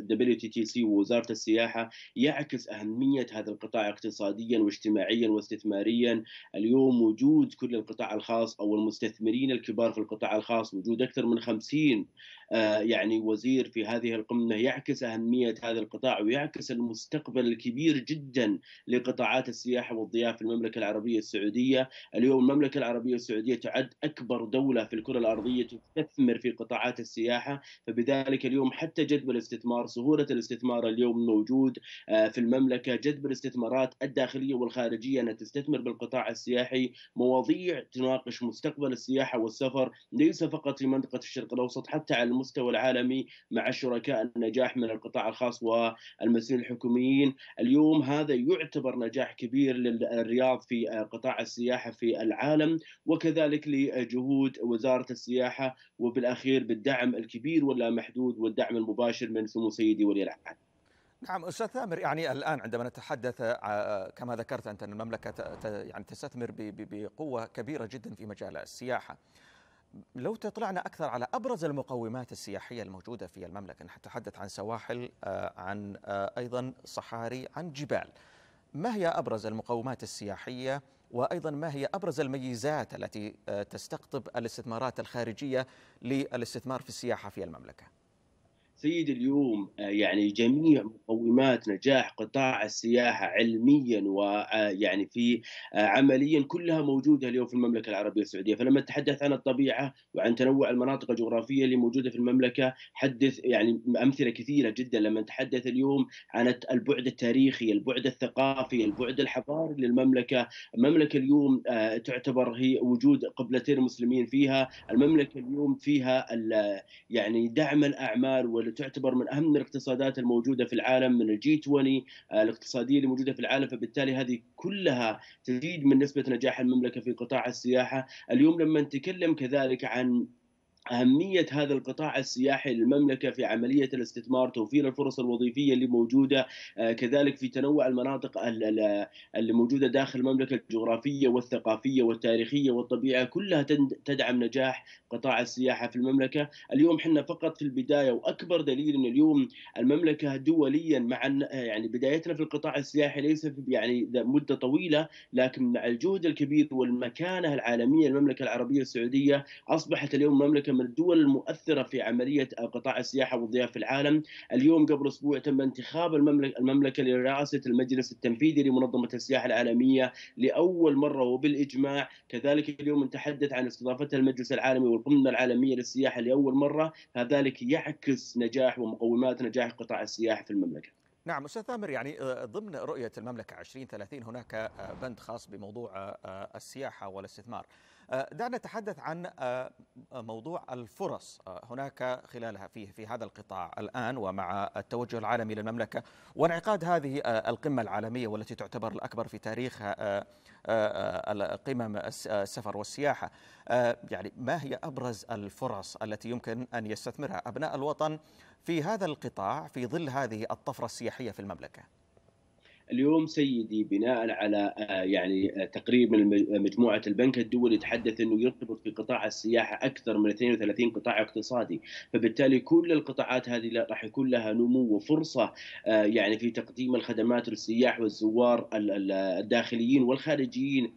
Speaker 3: الدبليو تي تي سي ووزاره السياحه يعكس اهميه هذا القطاع اقتصاديا واجتماعيا واستثماريا اليوم وجود كل القطاع الخاص او المستثمرين الكبار في القطاع الخاص وجود اكثر من 50 آه، يعني وزير في هذه القمة يعكس أهمية هذا القطاع ويعكس المستقبل الكبير جدا لقطاعات السياحة والضيافة في المملكة العربية السعودية اليوم المملكة العربية السعودية تعد أكبر دولة في الكرة الأرضية تستثمر في قطاعات السياحة فبذلك اليوم حتى جذب الاستثمار سهولة الاستثمار اليوم موجود آه، في المملكة جذب الاستثمارات الداخلية والخارجية أن تستثمر بالقطاع السياحي مواضيع تناقش مستقبل السياحة والسفر ليس فقط في منطقة الشرق الأوسط حتى على المستوى العالمي مع شركاء النجاح من القطاع الخاص والمسؤولين الحكوميين اليوم هذا يعتبر نجاح كبير للرياض في قطاع السياحة في العالم وكذلك لجهود وزارة السياحة وبالأخير بالدعم الكبير واللامحدود والدعم المباشر من سمو سيدي ولي العهد
Speaker 1: نعم استاذ ثامر يعني الان عندما نتحدث آه، كما ذكرت انت ان المملكه يعني تستثمر بقوه كبيره جدا في مجال السياحه لو تطلعنا أكثر على أبرز المقومات السياحية الموجودة في المملكة نحن نتحدث عن سواحل آه، عن آه، أيضا صحاري عن جبال ما هي أبرز المقومات السياحية وأيضا ما هي أبرز الميزات التي آه، تستقطب الاستثمارات الخارجية للاستثمار في السياحة في المملكة؟
Speaker 3: نستفيد اليوم آه، يعني جميع مقومات نجاح قطاع السياحه علميا ويعني آه، في آه، عمليا كلها موجوده اليوم في المملكه العربيه السعوديه، فلما نتحدث عن الطبيعه وعن تنوع المناطق الجغرافيه اللي موجوده في المملكه حدث يعني امثله كثيره جدا لما نتحدث اليوم عن البعد التاريخي، البعد الثقافي، البعد الحضاري للمملكه، المملكه اليوم تعتبر هي وجود قبلتين مسلمين فيها، المملكه اليوم فيها يعني دعم الاعمال وال تعتبر من اهم الاقتصادات الموجوده في العالم من الجي 20 آه، الاقتصاديه اللي موجوده في العالم فبالتالي هذه كلها تزيد من نسبه نجاح المملكه في قطاع السياحه اليوم لما نتكلم كذلك عن أهمية هذا القطاع السياحي للمملكة في عملية الاستثمار توفير الفرص الوظيفية اللي موجودة آه، كذلك في تنوع المناطق اللي موجودة داخل المملكة الجغرافية والثقافية والتاريخية والطبيعة كلها تدعم نجاح قطاع السياحة في المملكة اليوم حنا فقط في البداية وأكبر دليل أن اليوم المملكة دوليا مع آه، يعني بدايتنا في القطاع السياحي ليس يعني مدة طويلة لكن مع الجهد الكبير والمكانة العالمية المملكة العربية السعودية أصبحت اليوم مملكة من الدول المؤثرة في عملية قطاع السياحة والضيافة في العالم اليوم قبل أسبوع تم انتخاب المملكة لرئاسة المجلس التنفيذي لمنظمة السياحة العالمية لأول مرة وبالإجماع كذلك اليوم نتحدث عن استضافتها المجلس العالمي والقمة العالمية للسياحة لأول مرة فذلك يعكس نجاح ومقومات نجاح قطاع السياحة في المملكة
Speaker 1: نعم أستاذ ثامر يعني آه، ضمن رؤية المملكة 2030 هناك آه، بند خاص بموضوع آه، السياحة والاستثمار آه، دعنا نتحدث عن آه، موضوع الفرص آه، هناك خلالها في في هذا القطاع الان ومع التوجه العالمي للمملكه وانعقاد هذه القمه العالميه والتي تعتبر الاكبر في تاريخ قمم السفر والسياحه يعني ما هي ابرز الفرص التي يمكن ان يستثمرها ابناء الوطن في هذا القطاع في ظل هذه الطفره السياحيه في المملكه؟
Speaker 3: اليوم سيدي بناء على آه، يعني آه، تقرير من آه، مجموعه البنك الدولي تحدث انه يرتبط في قطاع السياحه اكثر من 32 قطاع اقتصادي، فبالتالي كل القطاعات هذه راح يكون لها نمو وفرصه يعني في تقديم الخدمات للسياح والزوار الداخليين والخارجيين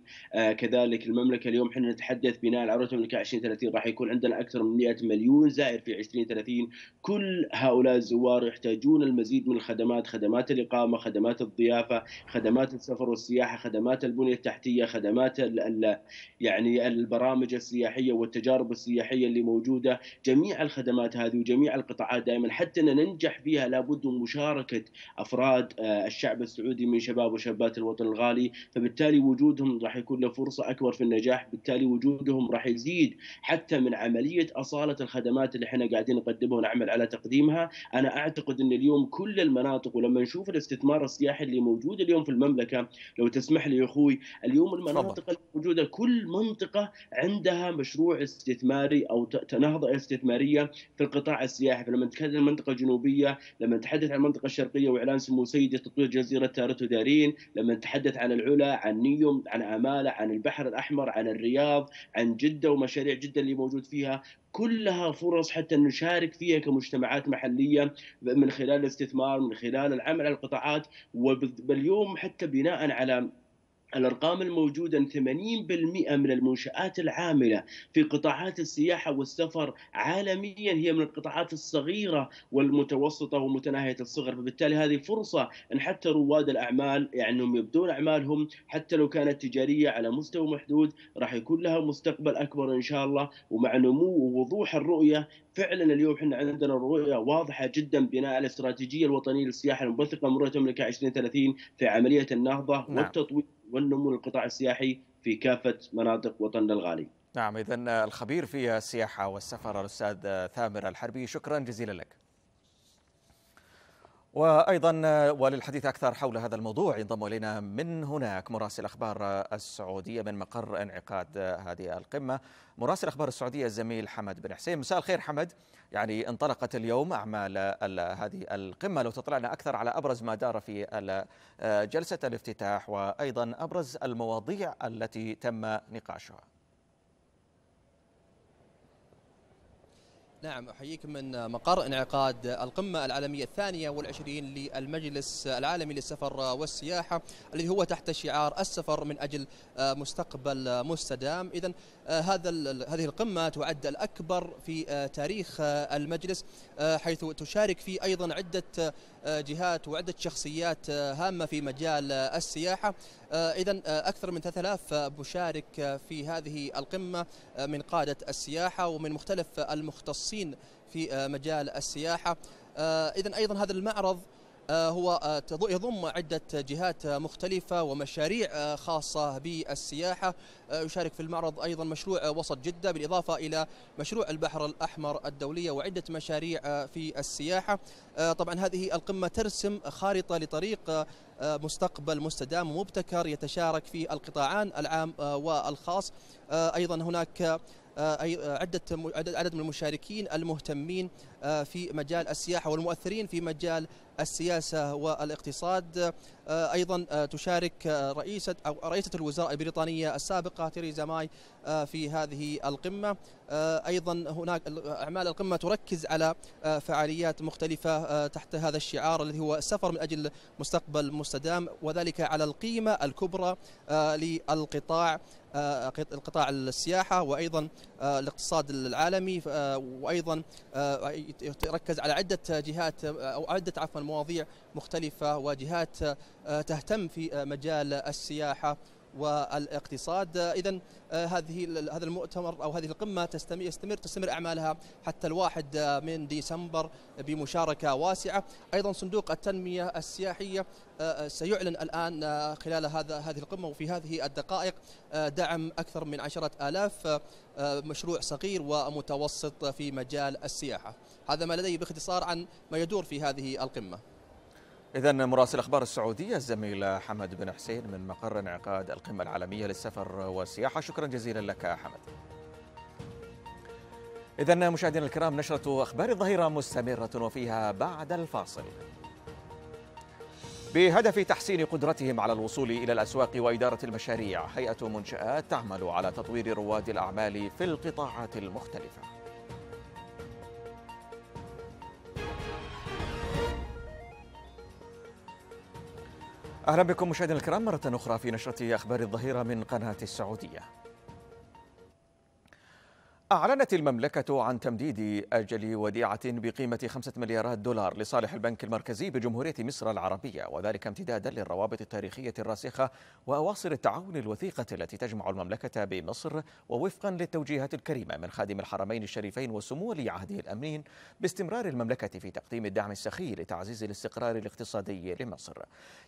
Speaker 3: كذلك المملكه اليوم احنا نتحدث بناء على رؤيه المملكه 2030 راح يكون عندنا اكثر من 100 مليون زائر في 2030 كل هؤلاء الزوار يحتاجون المزيد من الخدمات خدمات الاقامه خدمات الضيافه الثقافه، خدمات السفر والسياحه، خدمات البنيه التحتيه، خدمات الـ الـ يعني البرامج السياحيه والتجارب السياحيه اللي موجوده، جميع الخدمات هذه وجميع القطاعات دائما حتى ان ننجح فيها لابد من مشاركه افراد آه، الشعب السعودي من شباب وشابات الوطن الغالي، فبالتالي وجودهم راح يكون له فرصه اكبر في النجاح، بالتالي وجودهم راح يزيد حتى من عمليه اصاله الخدمات اللي احنا قاعدين نقدمها ونعمل على تقديمها، انا اعتقد ان اليوم كل المناطق ولما نشوف الاستثمار السياحي اللي موجوده اليوم في المملكه لو تسمح لي يا اخوي اليوم المناطق الموجوده كل منطقه عندها مشروع استثماري او نهضه استثماريه في القطاع السياحي فلما نتكلم عن المنطقه الجنوبيه لما نتحدث عن المنطقه الشرقيه واعلان سمو سيدي تطوير جزيره تارت ودارين لما نتحدث عن العلا عن نيوم عن اماله عن البحر الاحمر عن الرياض عن جده ومشاريع جده اللي موجود فيها كلها فرص حتى نشارك فيها كمجتمعات محلية من خلال الاستثمار من خلال العمل على القطاعات وباليوم حتى بناء على الأرقام الموجودة أن 80% من المنشآت العاملة في قطاعات السياحة والسفر عالميا هي من القطاعات الصغيرة والمتوسطة ومتناهية الصغر فبالتالي هذه فرصة أن حتى رواد الأعمال يعني أنهم يبدون أعمالهم حتى لو كانت تجارية على مستوى محدود راح يكون لها مستقبل أكبر إن شاء الله ومع نمو ووضوح الرؤية فعلا اليوم احنا عندنا رؤيه واضحه جدا بناء على الاستراتيجيه الوطنيه للسياحه المبثقه مرة المملكه 2030 في عمليه النهضه نعم. والتطوير والنمو للقطاع السياحي في كافة مناطق وطننا الغالي نعم إذا الخبير في السياحة
Speaker 1: والسفر الأستاذ ثامر الحربي شكرا جزيلا لك وأيضا وللحديث أكثر حول هذا الموضوع ينضم إلينا من هناك مراسل أخبار السعودية من مقر انعقاد هذه القمة مراسل أخبار السعودية الزميل حمد بن حسين مساء الخير حمد يعني انطلقت اليوم أعمال هذه القمة لو تطلعنا أكثر على أبرز ما دار في جلسة الافتتاح وأيضا أبرز المواضيع التي تم نقاشها
Speaker 7: نعم أحييكم من مقر انعقاد القمة العالمية الثانية والعشرين للمجلس العالمي للسفر والسياحة الذي هو تحت شعار السفر من أجل مستقبل مستدام إذا آه، هذا هذه القمة تعد الأكبر في آه، تاريخ آه، المجلس حيث تشارك فيه أيضا عدة آه، جهات وعدة شخصيات آه، هامة في مجال آه، السياحة إذا أكثر من 3000 مشارك في هذه القمة من قادة السياحة ومن مختلف المختصين في مجال السياحة إذا أيضا هذا المعرض آه، هو آه، يضم عدة جهات آه، مختلفة ومشاريع خاصة بالسياحة يشارك في المعرض أيضا مشروع وسط جدة بالإضافة إلى مشروع البحر الأحمر الدولية وعدة مشاريع في السياحة طبعا هذه القمة ترسم خارطة لطريق مستقبل مستدام ومبتكر يتشارك فيه القطاعان العام والخاص أيضا هناك آه، آه، عدة عدد من المشاركين المهتمين آه، في مجال السياحة والمؤثرين في مجال السياسة والاقتصاد أيضا تشارك رئيسة أو رئيسة الوزراء البريطانية السابقة تيريزا ماي في هذه القمة أيضا هناك أعمال القمة تركز على فعاليات مختلفة تحت هذا الشعار الذي هو السفر من أجل مستقبل مستدام وذلك على القيمة الكبرى للقطاع آه، قطاع السياحه وايضا آه، الاقتصاد العالمي آه، وايضا يركز على عده جهات او عده عفوا مواضيع مختلفه وجهات تهتم في مجال السياحه والاقتصاد اذا آه، هذه هذا المؤتمر او هذه القمه تستمر يستمر تستمر اعمالها حتى الواحد آه، من ديسمبر بمشاركه واسعه ايضا صندوق التنميه السياحيه آه، سيعلن الآن خلال هذا هذه القمة وفي هذه الدقائق دعم أكثر من عشرة آلاف مشروع صغير ومتوسط في مجال السياحة هذا ما لدي باختصار عن ما يدور في هذه القمة إذا مراسل أخبار السعودية الزميل حمد بن حسين من مقر انعقاد القمة العالمية
Speaker 1: للسفر والسياحة شكرا جزيلا لك حمد إذا مشاهدينا الكرام نشرة أخبار الظهيرة مستمرة وفيها بعد الفاصل بهدف تحسين قدرتهم على الوصول إلى الأسواق وإدارة المشاريع هيئة منشآت تعمل على تطوير رواد الأعمال في القطاعات المختلفة أهلا بكم مشاهدينا الكرام مرة أخرى في نشرة أخبار الظهيرة من قناة السعودية أعلنت المملكة عن تمديد أجل وديعة بقيمة 5 مليارات دولار لصالح البنك المركزي بجمهورية مصر العربية وذلك امتدادا للروابط التاريخية الراسخة وأواصر التعاون الوثيقة التي تجمع المملكة بمصر ووفقا للتوجيهات الكريمة من خادم الحرمين الشريفين وسمو ولي عهده الأمين باستمرار المملكة في تقديم الدعم السخي لتعزيز الاستقرار الاقتصادي لمصر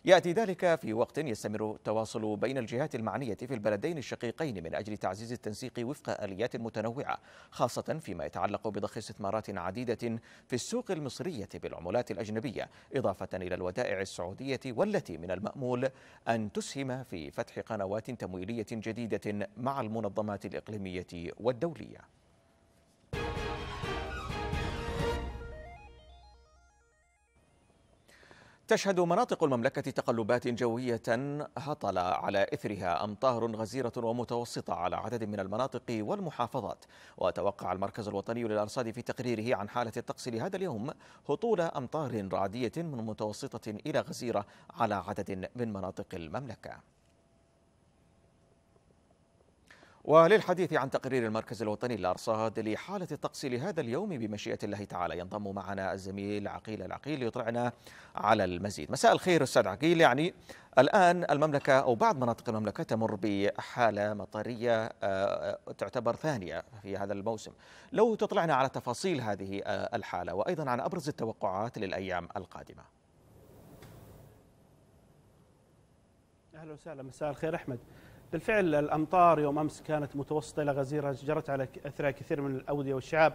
Speaker 1: يأتي ذلك في وقت يستمر التواصل بين الجهات المعنية في البلدين الشقيقين من أجل تعزيز التنسيق وفق آليات متنوعة خاصة فيما يتعلق بضخ استثمارات عديدة في السوق المصرية بالعملات الأجنبية إضافة إلى الودائع السعودية والتي من المأمول أن تسهم في فتح قنوات تمويلية جديدة مع المنظمات الإقليمية والدولية تشهد مناطق المملكة تقلبات جوية هطل على إثرها أمطار غزيرة ومتوسطة على عدد من المناطق والمحافظات وتوقع المركز الوطني للأرصاد في تقريره عن حالة الطقس لهذا اليوم هطول أمطار رعدية من متوسطة إلى غزيرة على عدد من مناطق المملكة وللحديث عن تقرير المركز الوطني للأرصاد لحالة الطقس لهذا اليوم بمشيئة الله تعالى ينضم معنا الزميل عقيل العقيل ليطلعنا على المزيد مساء الخير أستاذ عقيل يعني الآن المملكة أو بعض مناطق المملكة تمر بحالة مطرية آه، تعتبر ثانية في هذا الموسم لو تطلعنا على تفاصيل هذه آه، الحالة وأيضا عن أبرز التوقعات للأيام القادمة
Speaker 8: أهلا وسهلا مساء الخير أحمد بالفعل الامطار يوم امس كانت متوسطه الى غزيره جرت على اثرها كثير من الاوديه والشعاب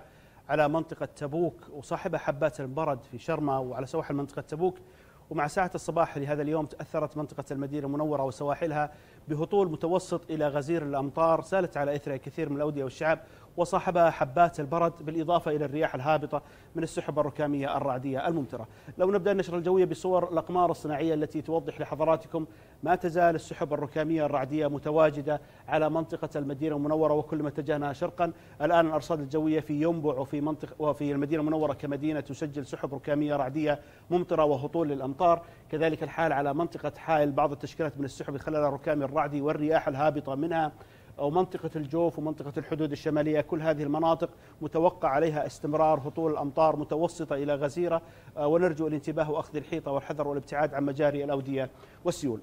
Speaker 8: على منطقه تبوك وصاحبه حبات البرد في شرمه وعلى سواحل منطقه تبوك ومع ساعة الصباح لهذا اليوم تأثرت منطقة المدينة المنورة وسواحلها بهطول متوسط إلى غزير الأمطار سالت على إثرها كثير من الأودية والشعب وصاحبها حبات البرد بالإضافة إلى الرياح الهابطة من السحب الركامية الرعدية الممطرة لو نبدأ النشرة الجوية بصور الأقمار الصناعية التي توضح لحضراتكم ما تزال السحب الركامية الرعدية متواجدة على منطقة المدينة المنورة وكلما اتجهنا شرقا الآن الأرصاد الجوية في ينبع وفي منطقة وفي المدينة المنورة كمدينة تسجل سحب ركامية رعدية ممطرة وهطول للأمطار كذلك الحال على منطقة حائل بعض التشكيلات من السحب خلال الركام الرعدي والرياح الهابطة منها ومنطقة الجوف ومنطقة الحدود الشمالية كل هذه المناطق متوقع عليها استمرار هطول الأمطار متوسطة إلى غزيرة آه، ونرجو الانتباه وأخذ الحيطة والحذر والابتعاد عن مجاري الأودية والسيول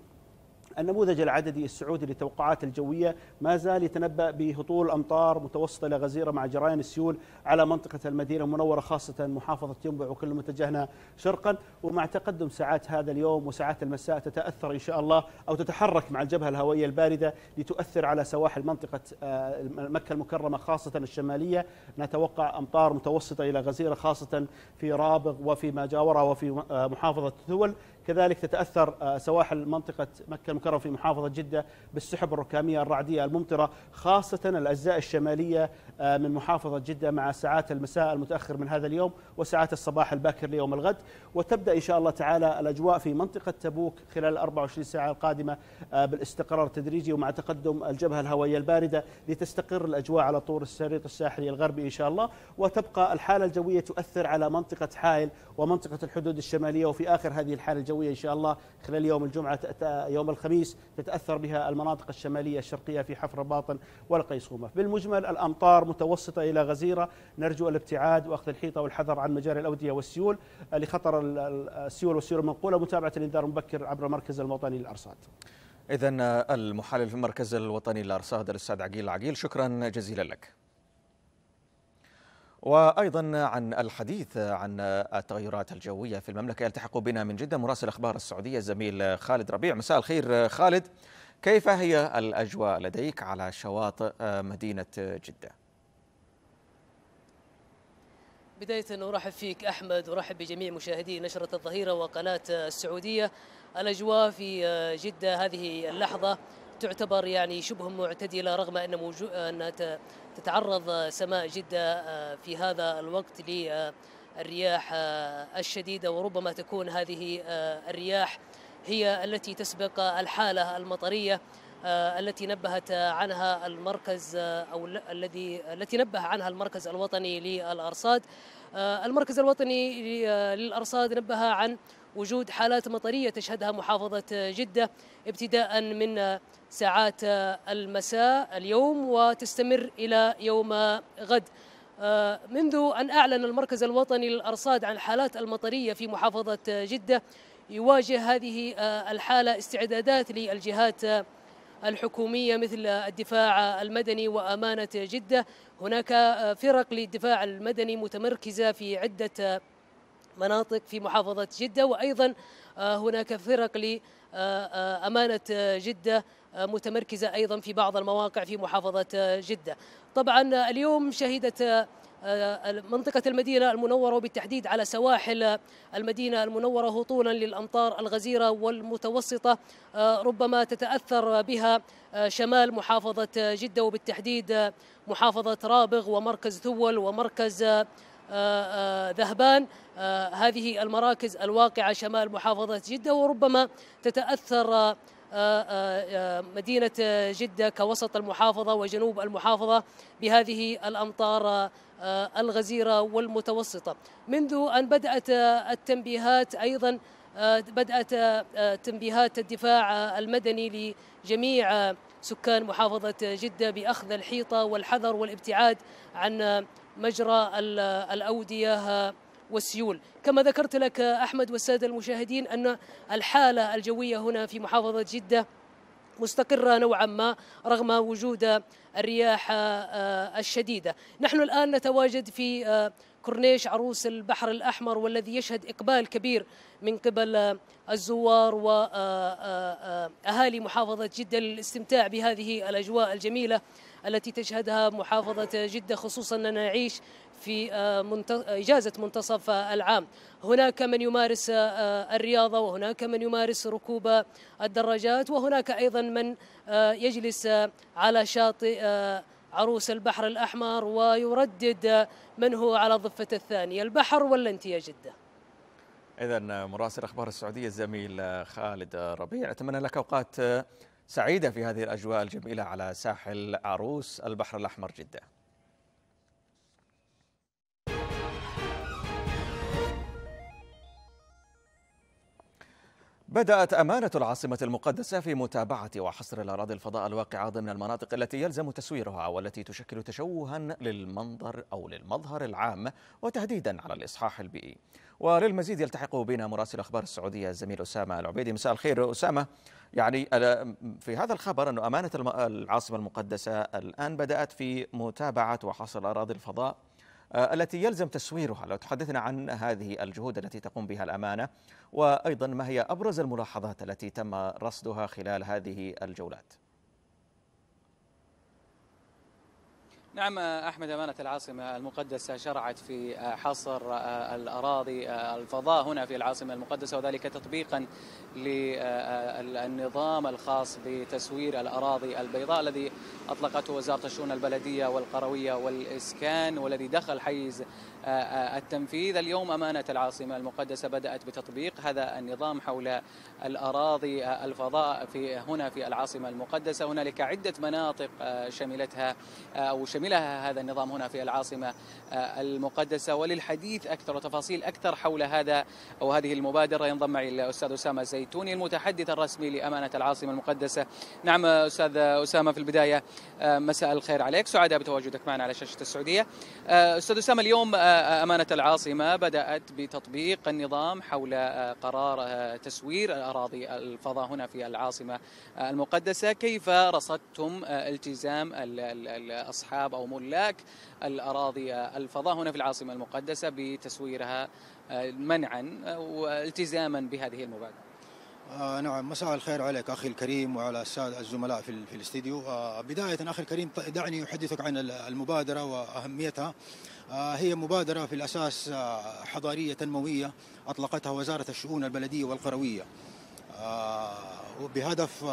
Speaker 8: النموذج العددي السعودي للتوقعات الجوية ما زال يتنبأ بهطول أمطار متوسطة إلى غزيرة مع جرائم السيول على منطقة المدينة المنورة خاصة محافظة ينبع وكل متجهنا شرقا ومع تقدم ساعات هذا اليوم وساعات المساء تتأثر إن شاء الله أو تتحرك مع الجبهة الهوائية الباردة لتؤثر على سواحل منطقة آه، مكة المكرمة خاصة الشمالية نتوقع أمطار متوسطة إلى غزيرة خاصة في رابغ وفي ما جاورها وفي آه، محافظة ثول كذلك تتأثر آه، سواحل منطقة مكة المكرمة في محافظة جدة بالسحب الركامية الرعدية الممطرة خاصة الأجزاء الشمالية آه، من محافظة جدة مع ساعات المساء المتأخر من هذا اليوم وساعات الصباح الباكر ليوم الغد وتبدأ إن شاء الله تعالى الأجواء في منطقة تبوك خلال 24 ساعة القادمة آه، بالاستقرار التدريجي ومع تقدم الجبهة الهوائية الباردة لتستقر الأجواء على طول الشريط الساحلي الغربي إن شاء الله وتبقى الحالة الجوية تؤثر على منطقة حائل ومنطقة الحدود الشمالية وفي آخر هذه الحالة الجوية الجوية إن شاء الله خلال يوم الجمعة يوم الخميس تتأثر بها المناطق الشمالية الشرقية في حفر الباطن والقيصومة بالمجمل الأمطار متوسطة إلى غزيرة نرجو الابتعاد وأخذ الحيطة والحذر عن مجاري الأودية والسيول آه، لخطر السيول والسيول المنقولة متابعة الإنذار المبكر عبر مركز الموطني للأرصاد
Speaker 1: إذا آه، المحلل في المركز الوطني للأرصاد الأستاذ عقيل عقيل شكرا جزيلا لك وأيضا عن الحديث عن التغيرات الجوية في المملكة يلتحق بنا من جدة مراسل أخبار السعودية الزميل خالد ربيع مساء الخير خالد كيف هي الأجواء لديك على شواطئ مدينة جدة؟
Speaker 9: بداية أرحب فيك أحمد وأرحب بجميع مشاهدي نشرة الظهيرة وقناة السعودية الأجواء في جدة هذه اللحظة تعتبر يعني شبه معتدلة رغم أن موجود أن تتعرض سماء جدة آه، في هذا الوقت للرياح آه، الشديدة وربما تكون هذه آه، الرياح هي التي تسبق الحالة المطرية التي نبهت عنها المركز او الذي التي نبه عنها المركز الوطني للارصاد المركز الوطني للارصاد نبه عن وجود حالات مطرية تشهدها محافظة جدة ابتداء من ساعات المساء اليوم وتستمر إلى يوم غد آه، منذ أن أعلن المركز الوطني للأرصاد عن الحالات المطرية في محافظة جدة يواجه هذه آه، الحالة استعدادات للجهات آه، الحكومية مثل الدفاع المدني وأمانة جدة هناك فرق للدفاع المدني متمركزة في عدة مناطق في محافظة جدة وأيضا آه، هناك فرق لأمانة آه، آه، جدة متمركزة أيضا في بعض المواقع في محافظة جدة طبعا اليوم شهدت منطقة المدينة المنورة وبالتحديد على سواحل المدينة المنورة هطولا للأمطار الغزيرة والمتوسطة ربما تتأثر بها شمال محافظة جدة وبالتحديد محافظة رابغ ومركز ثول ومركز آه، آه، ذهبان آه، هذه المراكز الواقعة شمال محافظة جدة وربما تتأثر مدينة جدة كوسط المحافظة وجنوب المحافظة بهذه الأمطار الغزيرة والمتوسطة منذ أن بدأت التنبيهات أيضا بدأت تنبيهات الدفاع المدني لجميع سكان محافظة جدة بأخذ الحيطة والحذر والابتعاد عن مجرى الأودية والسيول كما ذكرت لك أحمد والسادة المشاهدين أن الحالة الجوية هنا في محافظة جدة مستقرة نوعا ما رغم وجود الرياح آه، الشديدة نحن الآن نتواجد في آه، كورنيش عروس البحر الأحمر والذي يشهد إقبال كبير من قبل الزوار وأهالي آه، آه، آه، محافظة جدة للاستمتاع بهذه الأجواء الجميلة التي تشهدها محافظة جدة خصوصا أننا نعيش في إجازة منتصف العام هناك من يمارس الرياضة وهناك من يمارس ركوب الدراجات وهناك أيضا من يجلس على شاطئ عروس البحر الأحمر ويردد من هو على ضفة الثانية البحر ولا أنت يا جدة
Speaker 1: إذا مراسل أخبار السعودية الزميل خالد ربيع أتمنى لك أوقات سعيدة في هذه الأجواء الجميلة على ساحل عروس البحر الأحمر جدة بدأت أمانة العاصمة المقدسة في متابعة وحصر الأراضي الفضاء الواقعة ضمن المناطق التي يلزم تسويرها والتي تشكل تشوها للمنظر أو للمظهر العام وتهديدا على الإصحاح البيئي وللمزيد يلتحق بنا مراسل أخبار السعودية الزميل أسامة العبيدي مساء الخير أسامة يعني آه، في هذا الخبر أن أمانة العاصمة المقدسة الآن بدأت في متابعة وحصر الأراضي الفضاء آه، التي يلزم تسويرها لو تحدثنا عن هذه الجهود التي تقوم بها الأمانة وأيضا ما هي أبرز الملاحظات التي تم رصدها خلال هذه الجولات
Speaker 5: نعم أحمد أمانة العاصمة المقدسة شرعت في آه، حصر آه، الأراضي آه، الفضاء هنا في العاصمة المقدسة وذلك تطبيقا للنظام الخاص بتسوير الأراضي البيضاء الذي أطلقته وزارة الشؤون البلدية والقروية والإسكان والذي دخل حيز التنفيذ اليوم أمانة العاصمة المقدسة بدأت بتطبيق هذا النظام حول الأراضي الفضاء في هنا في العاصمة المقدسة هنالك عدة مناطق آه، شملتها آه، أو شملها هذا النظام هنا في العاصمة آه، المقدسة وللحديث أكثر وتفاصيل أكثر حول هذا أو هذه المبادرة ينضم معي الأستاذ أسامة زيتوني المتحدث الرسمي لأمانة العاصمة المقدسة نعم أستاذ أسامة في البداية مساء الخير عليك سعداء بتواجدك معنا على شاشة السعودية أستاذ أسامة اليوم أمانة العاصمة بدأت بتطبيق النظام حول آه، قرار آه، تسوير الأراضي الفضاء هنا في العاصمة آه، المقدسة كيف رصدتم التزام أصحاب أو ملاك الأراضي الفضاء هنا في العاصمة المقدسة بتسويرها منعا والتزاما بهذه المبادرة
Speaker 10: آه نعم مساء الخير عليك اخي الكريم وعلى الساده الزملاء في في الاستديو آه بدايه اخي الكريم دعني احدثك عن المبادره واهميتها آه، هي مبادرة في الأساس آه، حضارية تنموية أطلقتها وزارة الشؤون البلدية والقروية آه، بهدف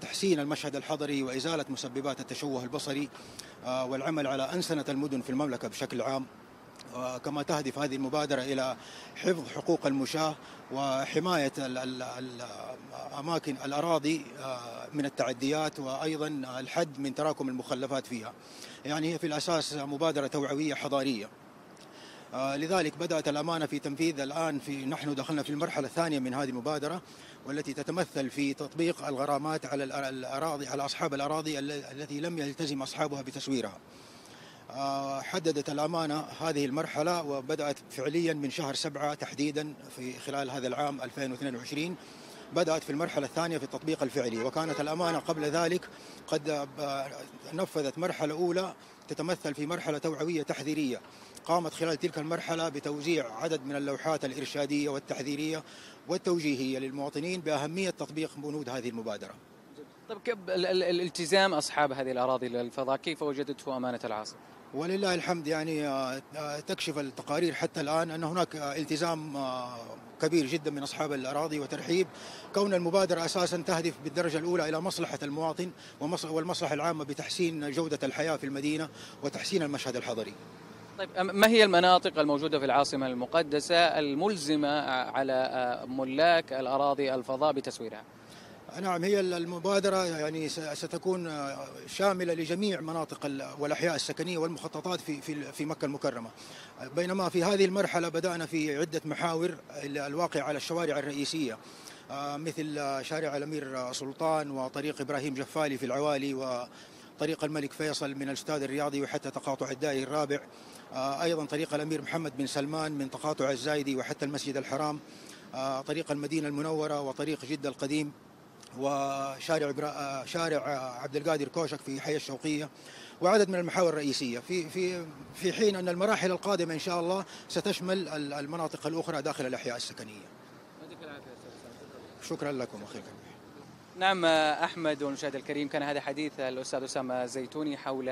Speaker 10: تحسين المشهد الحضري وإزالة مسببات التشوه البصري والعمل على أنسنة المدن في المملكة بشكل عام كما تهدف هذه المبادرة إلى حفظ حقوق المشاة وحماية الأماكن الأراضي آه، من التعديات وأيضا الحد من تراكم المخلفات فيها يعني هي في الأساس مبادرة توعوية حضارية آه، لذلك بدأت الأمانة في تنفيذ الآن في نحن دخلنا في المرحلة الثانية من هذه المبادرة والتي تتمثل في تطبيق الغرامات على الأراضي على أصحاب الأراضي التي لم يلتزم أصحابها بتسويرها حددت الأمانة هذه المرحلة وبدأت فعليا من شهر سبعة تحديدا في خلال هذا العام 2022 بدأت في المرحلة الثانية في التطبيق الفعلي وكانت الأمانة قبل ذلك قد نفذت مرحلة أولى تتمثل في مرحلة توعوية تحذيرية قامت خلال تلك المرحلة بتوزيع عدد من اللوحات الإرشادية والتحذيرية والتوجيهية للمواطنين بأهمية تطبيق بنود هذه المبادرة
Speaker 5: طيب، كيف الالتزام أصحاب هذه الأراضي للفضاء كيف وجدته أمانة العاصمة؟
Speaker 10: ولله الحمد يعني آه، آه، تكشف التقارير حتى الآن أن هناك آه، التزام كبير جدا من أصحاب الأراضي وترحيب كون المبادرة أساسا تهدف بالدرجة الأولى إلى مصلحة المواطن والمصلحة العامة بتحسين جودة الحياة في المدينة وتحسين المشهد الحضري
Speaker 5: طيب ما هي المناطق الموجودة في العاصمة المقدسة الملزمة على ملاك الأراضي الفضاء بتسويرها؟
Speaker 10: نعم هي المبادرة يعني ستكون شاملة لجميع مناطق والأحياء السكنية والمخططات في في في مكة المكرمة. بينما في هذه المرحلة بدأنا في عدة محاور الواقع على الشوارع الرئيسية آه، مثل شارع الأمير سلطان وطريق إبراهيم جفالي في العوالي و طريق الملك فيصل من الاستاد الرياضي وحتى تقاطع الدائري الرابع آه، ايضا طريق الامير محمد بن سلمان من تقاطع الزايدي وحتى المسجد الحرام آه، طريق المدينه المنوره وطريق جده القديم وشارع شارع عبد القادر كوشك في حي الشوقيه وعدد من المحاور الرئيسيه في في في حين ان المراحل القادمه ان شاء الله ستشمل المناطق الاخرى داخل الاحياء السكنيه. شكرا لكم اخي
Speaker 5: نعم احمد والمشاهد الكريم كان هذا حديث الاستاذ اسامه زيتوني حول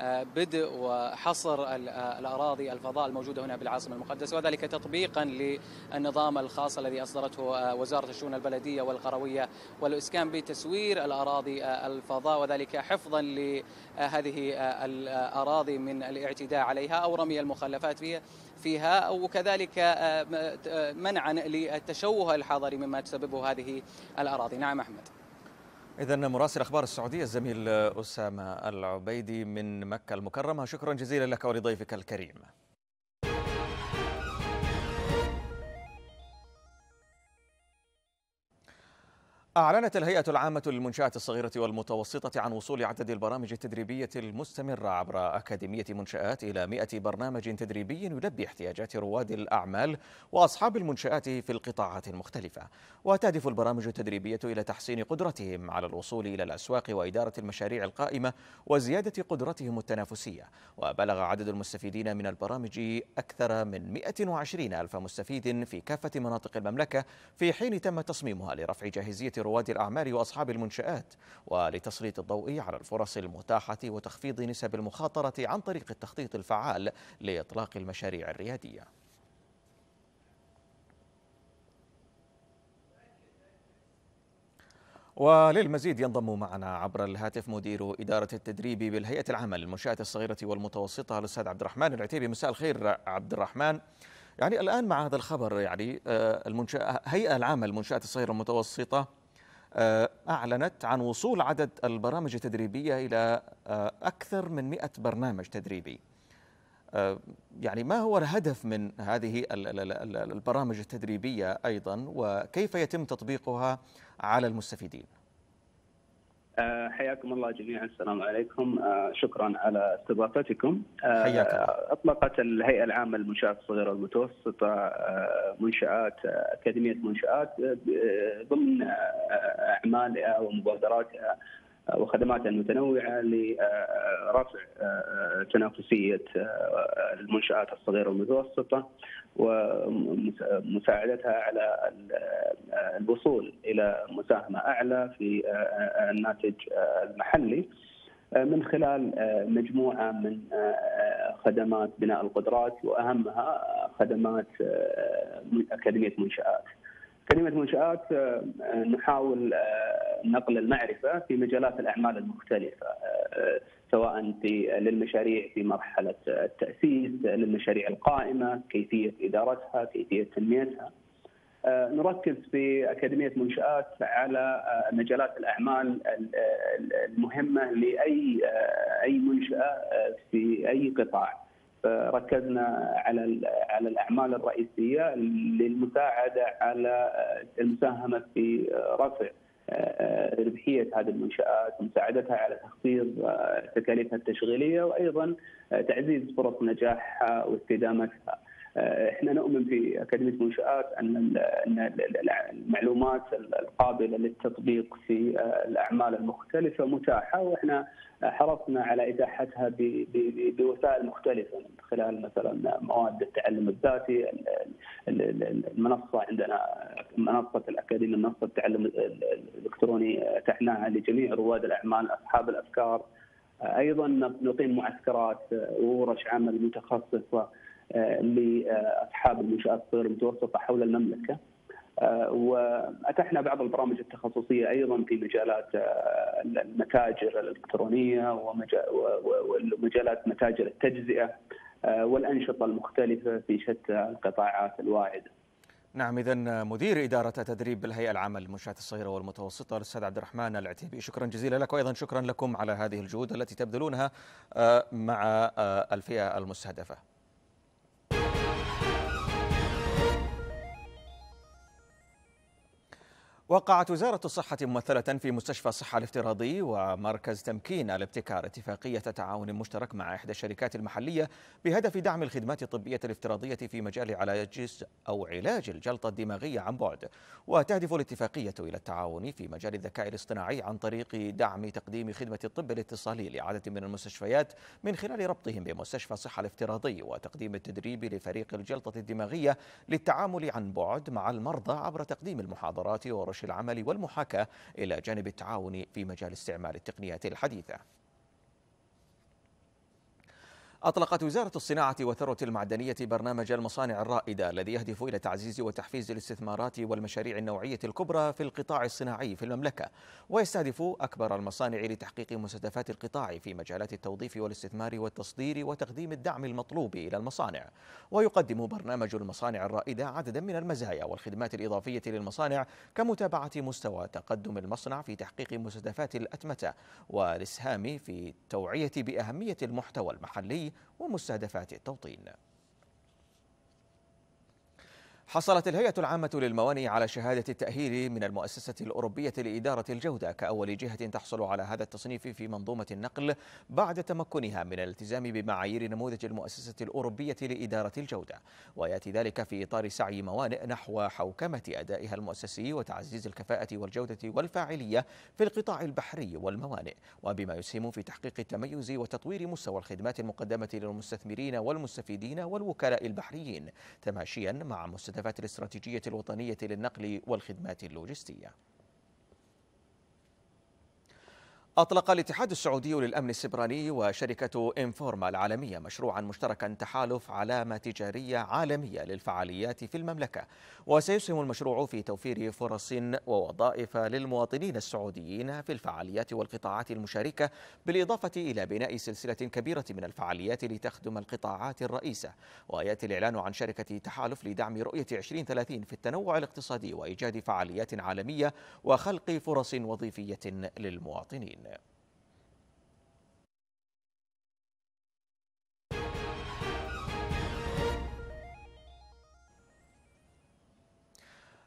Speaker 5: آه، بدء وحصر آه، الاراضي الفضاء الموجوده هنا بالعاصمه المقدسه وذلك تطبيقا للنظام الخاص الذي اصدرته آه، وزاره الشؤون البلديه والقرويه والاسكان بتسوير الاراضي الفضاء وذلك حفظا لهذه الاراضي من الاعتداء عليها او رمي المخلفات فيها فيها وكذلك منعا للتشوه الحضري مما تسببه هذه الاراضي نعم احمد
Speaker 1: إذا مراسل أخبار السعودية الزميل أسامة العبيدي من مكة المكرمة شكرا جزيلا لك ولضيفك الكريم أعلنت الهيئة العامة للمنشآت الصغيرة والمتوسطة عن وصول عدد البرامج التدريبية المستمرة عبر أكاديمية منشآت إلى 100 برنامج تدريبي يلبي احتياجات رواد الأعمال وأصحاب المنشآت في القطاعات المختلفة وتهدف البرامج التدريبية إلى تحسين قدرتهم على الوصول إلى الأسواق وإدارة المشاريع القائمة وزيادة قدرتهم التنافسية وبلغ عدد المستفيدين من البرامج أكثر من 120 ألف مستفيد في كافة مناطق المملكة في حين تم تصميمها لرفع جاهزية رواد الأعمال وأصحاب المنشآت ولتسليط الضوء على الفرص المتاحة وتخفيض نسب المخاطرة عن طريق التخطيط الفعال لإطلاق المشاريع الريادية وللمزيد ينضم معنا عبر الهاتف مدير إدارة التدريب بالهيئة العامة للمنشآت الصغيرة والمتوسطة الأستاذ عبد الرحمن العتيبي مساء الخير عبد الرحمن يعني الآن مع هذا الخبر يعني آه، المنشأة هيئة العامة للمنشآت الصغيرة والمتوسطة آه، أعلنت عن وصول عدد البرامج التدريبية إلى آه، أكثر من مئة برنامج تدريبي آه، يعني ما هو الهدف من هذه البرامج التدريبية أيضا وكيف يتم تطبيقها على المستفيدين
Speaker 11: آه، حياكم الله جميعا السلام عليكم آه، شكرا على استضافتكم آه، اطلقت الهيئه العامه للمنشات الصغيره والمتوسطه منشات اكاديميه منشات ضمن اعمالها ومبادراتها وخدمات متنوعه لرفع تنافسيه المنشات الصغيره والمتوسطه ومساعدتها على الوصول الى مساهمه اعلى في الناتج المحلي من خلال مجموعه من خدمات بناء القدرات واهمها خدمات اكاديميه منشات. كلمة منشآت آه، آه، نحاول آه، نقل المعرفة في مجالات الأعمال المختلفة سواء في للمشاريع في مرحلة التأسيس للمشاريع القائمة كيفية إدارتها كيفية تنميتها نركز في أكاديمية منشآت على مجالات الأعمال المهمة لأي أي منشأة في أي قطاع ركزنا على على الاعمال الرئيسيه للمساعده على المساهمه في رفع آه، ربحيه هذه المنشات ومساعدتها على تخفيض آه، تكاليفها التشغيليه وايضا آه، تعزيز فرص نجاحها واستدامتها. احنا نؤمن في اكاديميه منشات ان المعلومات القابله للتطبيق في آه، الاعمال المختلفه متاحه واحنا حرصنا على اتاحتها بوسائل مختلفه من خلال مثلا مواد التعلم الذاتي المنصه عندنا منصه الاكاديميه منصه التعلم الالكتروني اتحناها آه، لجميع رواد الاعمال اصحاب الافكار آه، ايضا نقيم معسكرات وورش عمل متخصصه لاصحاب المنشات الصغيره المتوسطه حول المملكه. واتحنا بعض البرامج التخصصيه ايضا في مجالات المتاجر الالكترونيه ومجالات متاجر التجزئه والانشطه المختلفه في شتى القطاعات الواعده.
Speaker 1: نعم اذا مدير اداره تدريب بالهيئه العامه للمنشات الصغيره والمتوسطه الاستاذ عبد الرحمن العتيبي شكرا جزيلا لك وايضا شكرا لكم على هذه الجهود التي تبذلونها آه، مع آه، الفئه المستهدفه. وقعت وزارة الصحة ممثلة في مستشفى الصحة الافتراضي ومركز تمكين الابتكار اتفاقية تعاون مشترك مع إحدى الشركات المحلية بهدف دعم الخدمات الطبية الافتراضية في مجال علاج أو علاج الجلطة الدماغية عن بعد وتهدف الاتفاقية إلى التعاون في مجال الذكاء الاصطناعي عن طريق دعم تقديم خدمة الطب الاتصالي لعدد من المستشفيات من خلال ربطهم بمستشفى الصحة الافتراضي وتقديم التدريب لفريق الجلطة الدماغية للتعامل عن بعد مع المرضى عبر تقديم المحاضرات ورش العمل والمحاكاة إلى جانب التعاون في مجال استعمال التقنيات الحديثة أطلقت وزارة الصناعة والثروة المعدنية برنامج المصانع الرائدة الذي يهدف إلى تعزيز وتحفيز الاستثمارات والمشاريع النوعية الكبرى في القطاع الصناعي في المملكة ويستهدف أكبر المصانع لتحقيق مستهدفات القطاع في مجالات التوظيف والاستثمار والتصدير وتقديم الدعم المطلوب إلى المصانع ويقدم برنامج المصانع الرائدة عددا من المزايا والخدمات الإضافية للمصانع كمتابعة مستوى تقدم المصنع في تحقيق مستهدفات الأتمتة والإسهام في التوعية بأهمية المحتوى المحلي ومستهدفات التوطين حصلت الهيئة العامة للموانئ على شهادة التأهيل من المؤسسة الأوروبية لإدارة الجودة كأول جهة تحصل على هذا التصنيف في منظومة النقل بعد تمكنها من الالتزام بمعايير نموذج المؤسسة الأوروبية لإدارة الجودة ويأتي ذلك في إطار سعي موانئ نحو حوكمة أدائها المؤسسي وتعزيز الكفاءة والجودة والفاعلية في القطاع البحري والموانئ وبما يسهم في تحقيق التميز وتطوير مستوى الخدمات المقدمة للمستثمرين والمستفيدين والوكلاء البحريين تماشيا مع مستدى المستهدفات الاستراتيجية الوطنية للنقل والخدمات اللوجستية أطلق الاتحاد السعودي للأمن السبراني وشركة إنفورما العالمية مشروعا مشتركا تحالف علامة تجارية عالمية للفعاليات في المملكة وسيسهم المشروع في توفير فرص ووظائف للمواطنين السعوديين في الفعاليات والقطاعات المشاركة بالإضافة إلى بناء سلسلة كبيرة من الفعاليات لتخدم القطاعات الرئيسة ويأتي الإعلان عن شركة تحالف لدعم رؤية 2030 في التنوع الاقتصادي وإيجاد فعاليات عالمية وخلق فرص وظيفية للمواطنين العالمين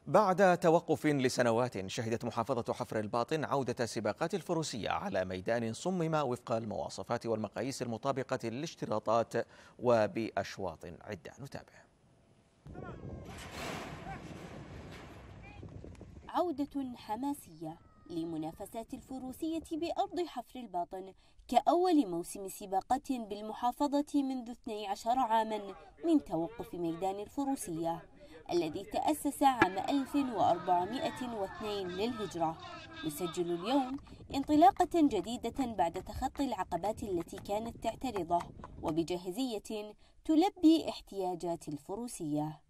Speaker 1: بعد توقف لسنوات شهدت محافظة حفر الباطن عودة سباقات الفروسية على ميدان صمم وفق المواصفات والمقاييس المطابقة للاشتراطات وبأشواط عدة نتابع
Speaker 12: عودة حماسية لمنافسات الفروسية بأرض حفر الباطن كأول موسم سباقات بالمحافظة منذ 12 عاما من توقف ميدان الفروسية الذي تأسس عام 1402 للهجرة يسجل اليوم انطلاقة جديدة بعد تخطي العقبات التي كانت تعترضه وبجاهزية تلبي احتياجات الفروسية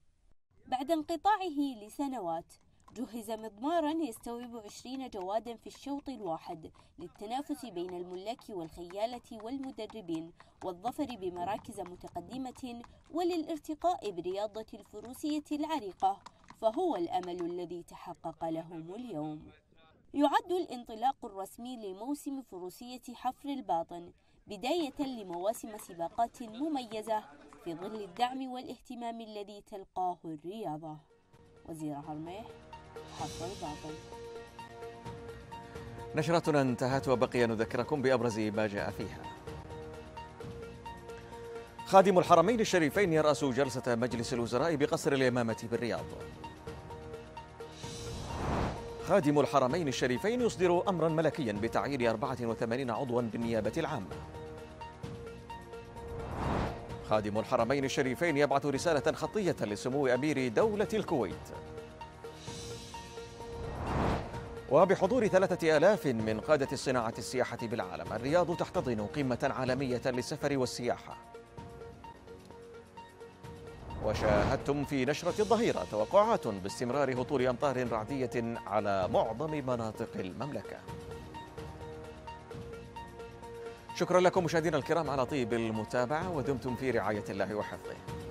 Speaker 12: بعد انقطاعه لسنوات جهز مضمارا يستوعب عشرين جوادا في الشوط الواحد للتنافس بين الملاك والخيالة والمدربين والظفر بمراكز متقدمة وللارتقاء برياضة الفروسية العريقة فهو الأمل الذي تحقق لهم اليوم يعد الانطلاق الرسمي لموسم فروسية حفر الباطن بداية لمواسم سباقات مميزة في ظل الدعم والاهتمام الذي تلقاه الرياضة وزير هرميح
Speaker 1: نشرتنا انتهت وبقي نذكركم بأبرز ما جاء فيها خادم الحرمين الشريفين يرأس جلسة مجلس الوزراء بقصر الإمامة بالرياض خادم الحرمين الشريفين يصدر أمرا ملكيا بتعيين 84 عضوا بالنيابة العامة خادم الحرمين الشريفين يبعث رسالة خطية لسمو أمير دولة الكويت وبحضور ثلاثة آلاف من قادة الصناعة السياحة بالعالم الرياض تحتضن قمة عالمية للسفر والسياحة وشاهدتم في نشرة الظهيرة توقعات باستمرار هطول أمطار رعدية على معظم مناطق المملكة شكرا لكم مشاهدينا الكرام على طيب المتابعة ودمتم في رعاية الله وحفظه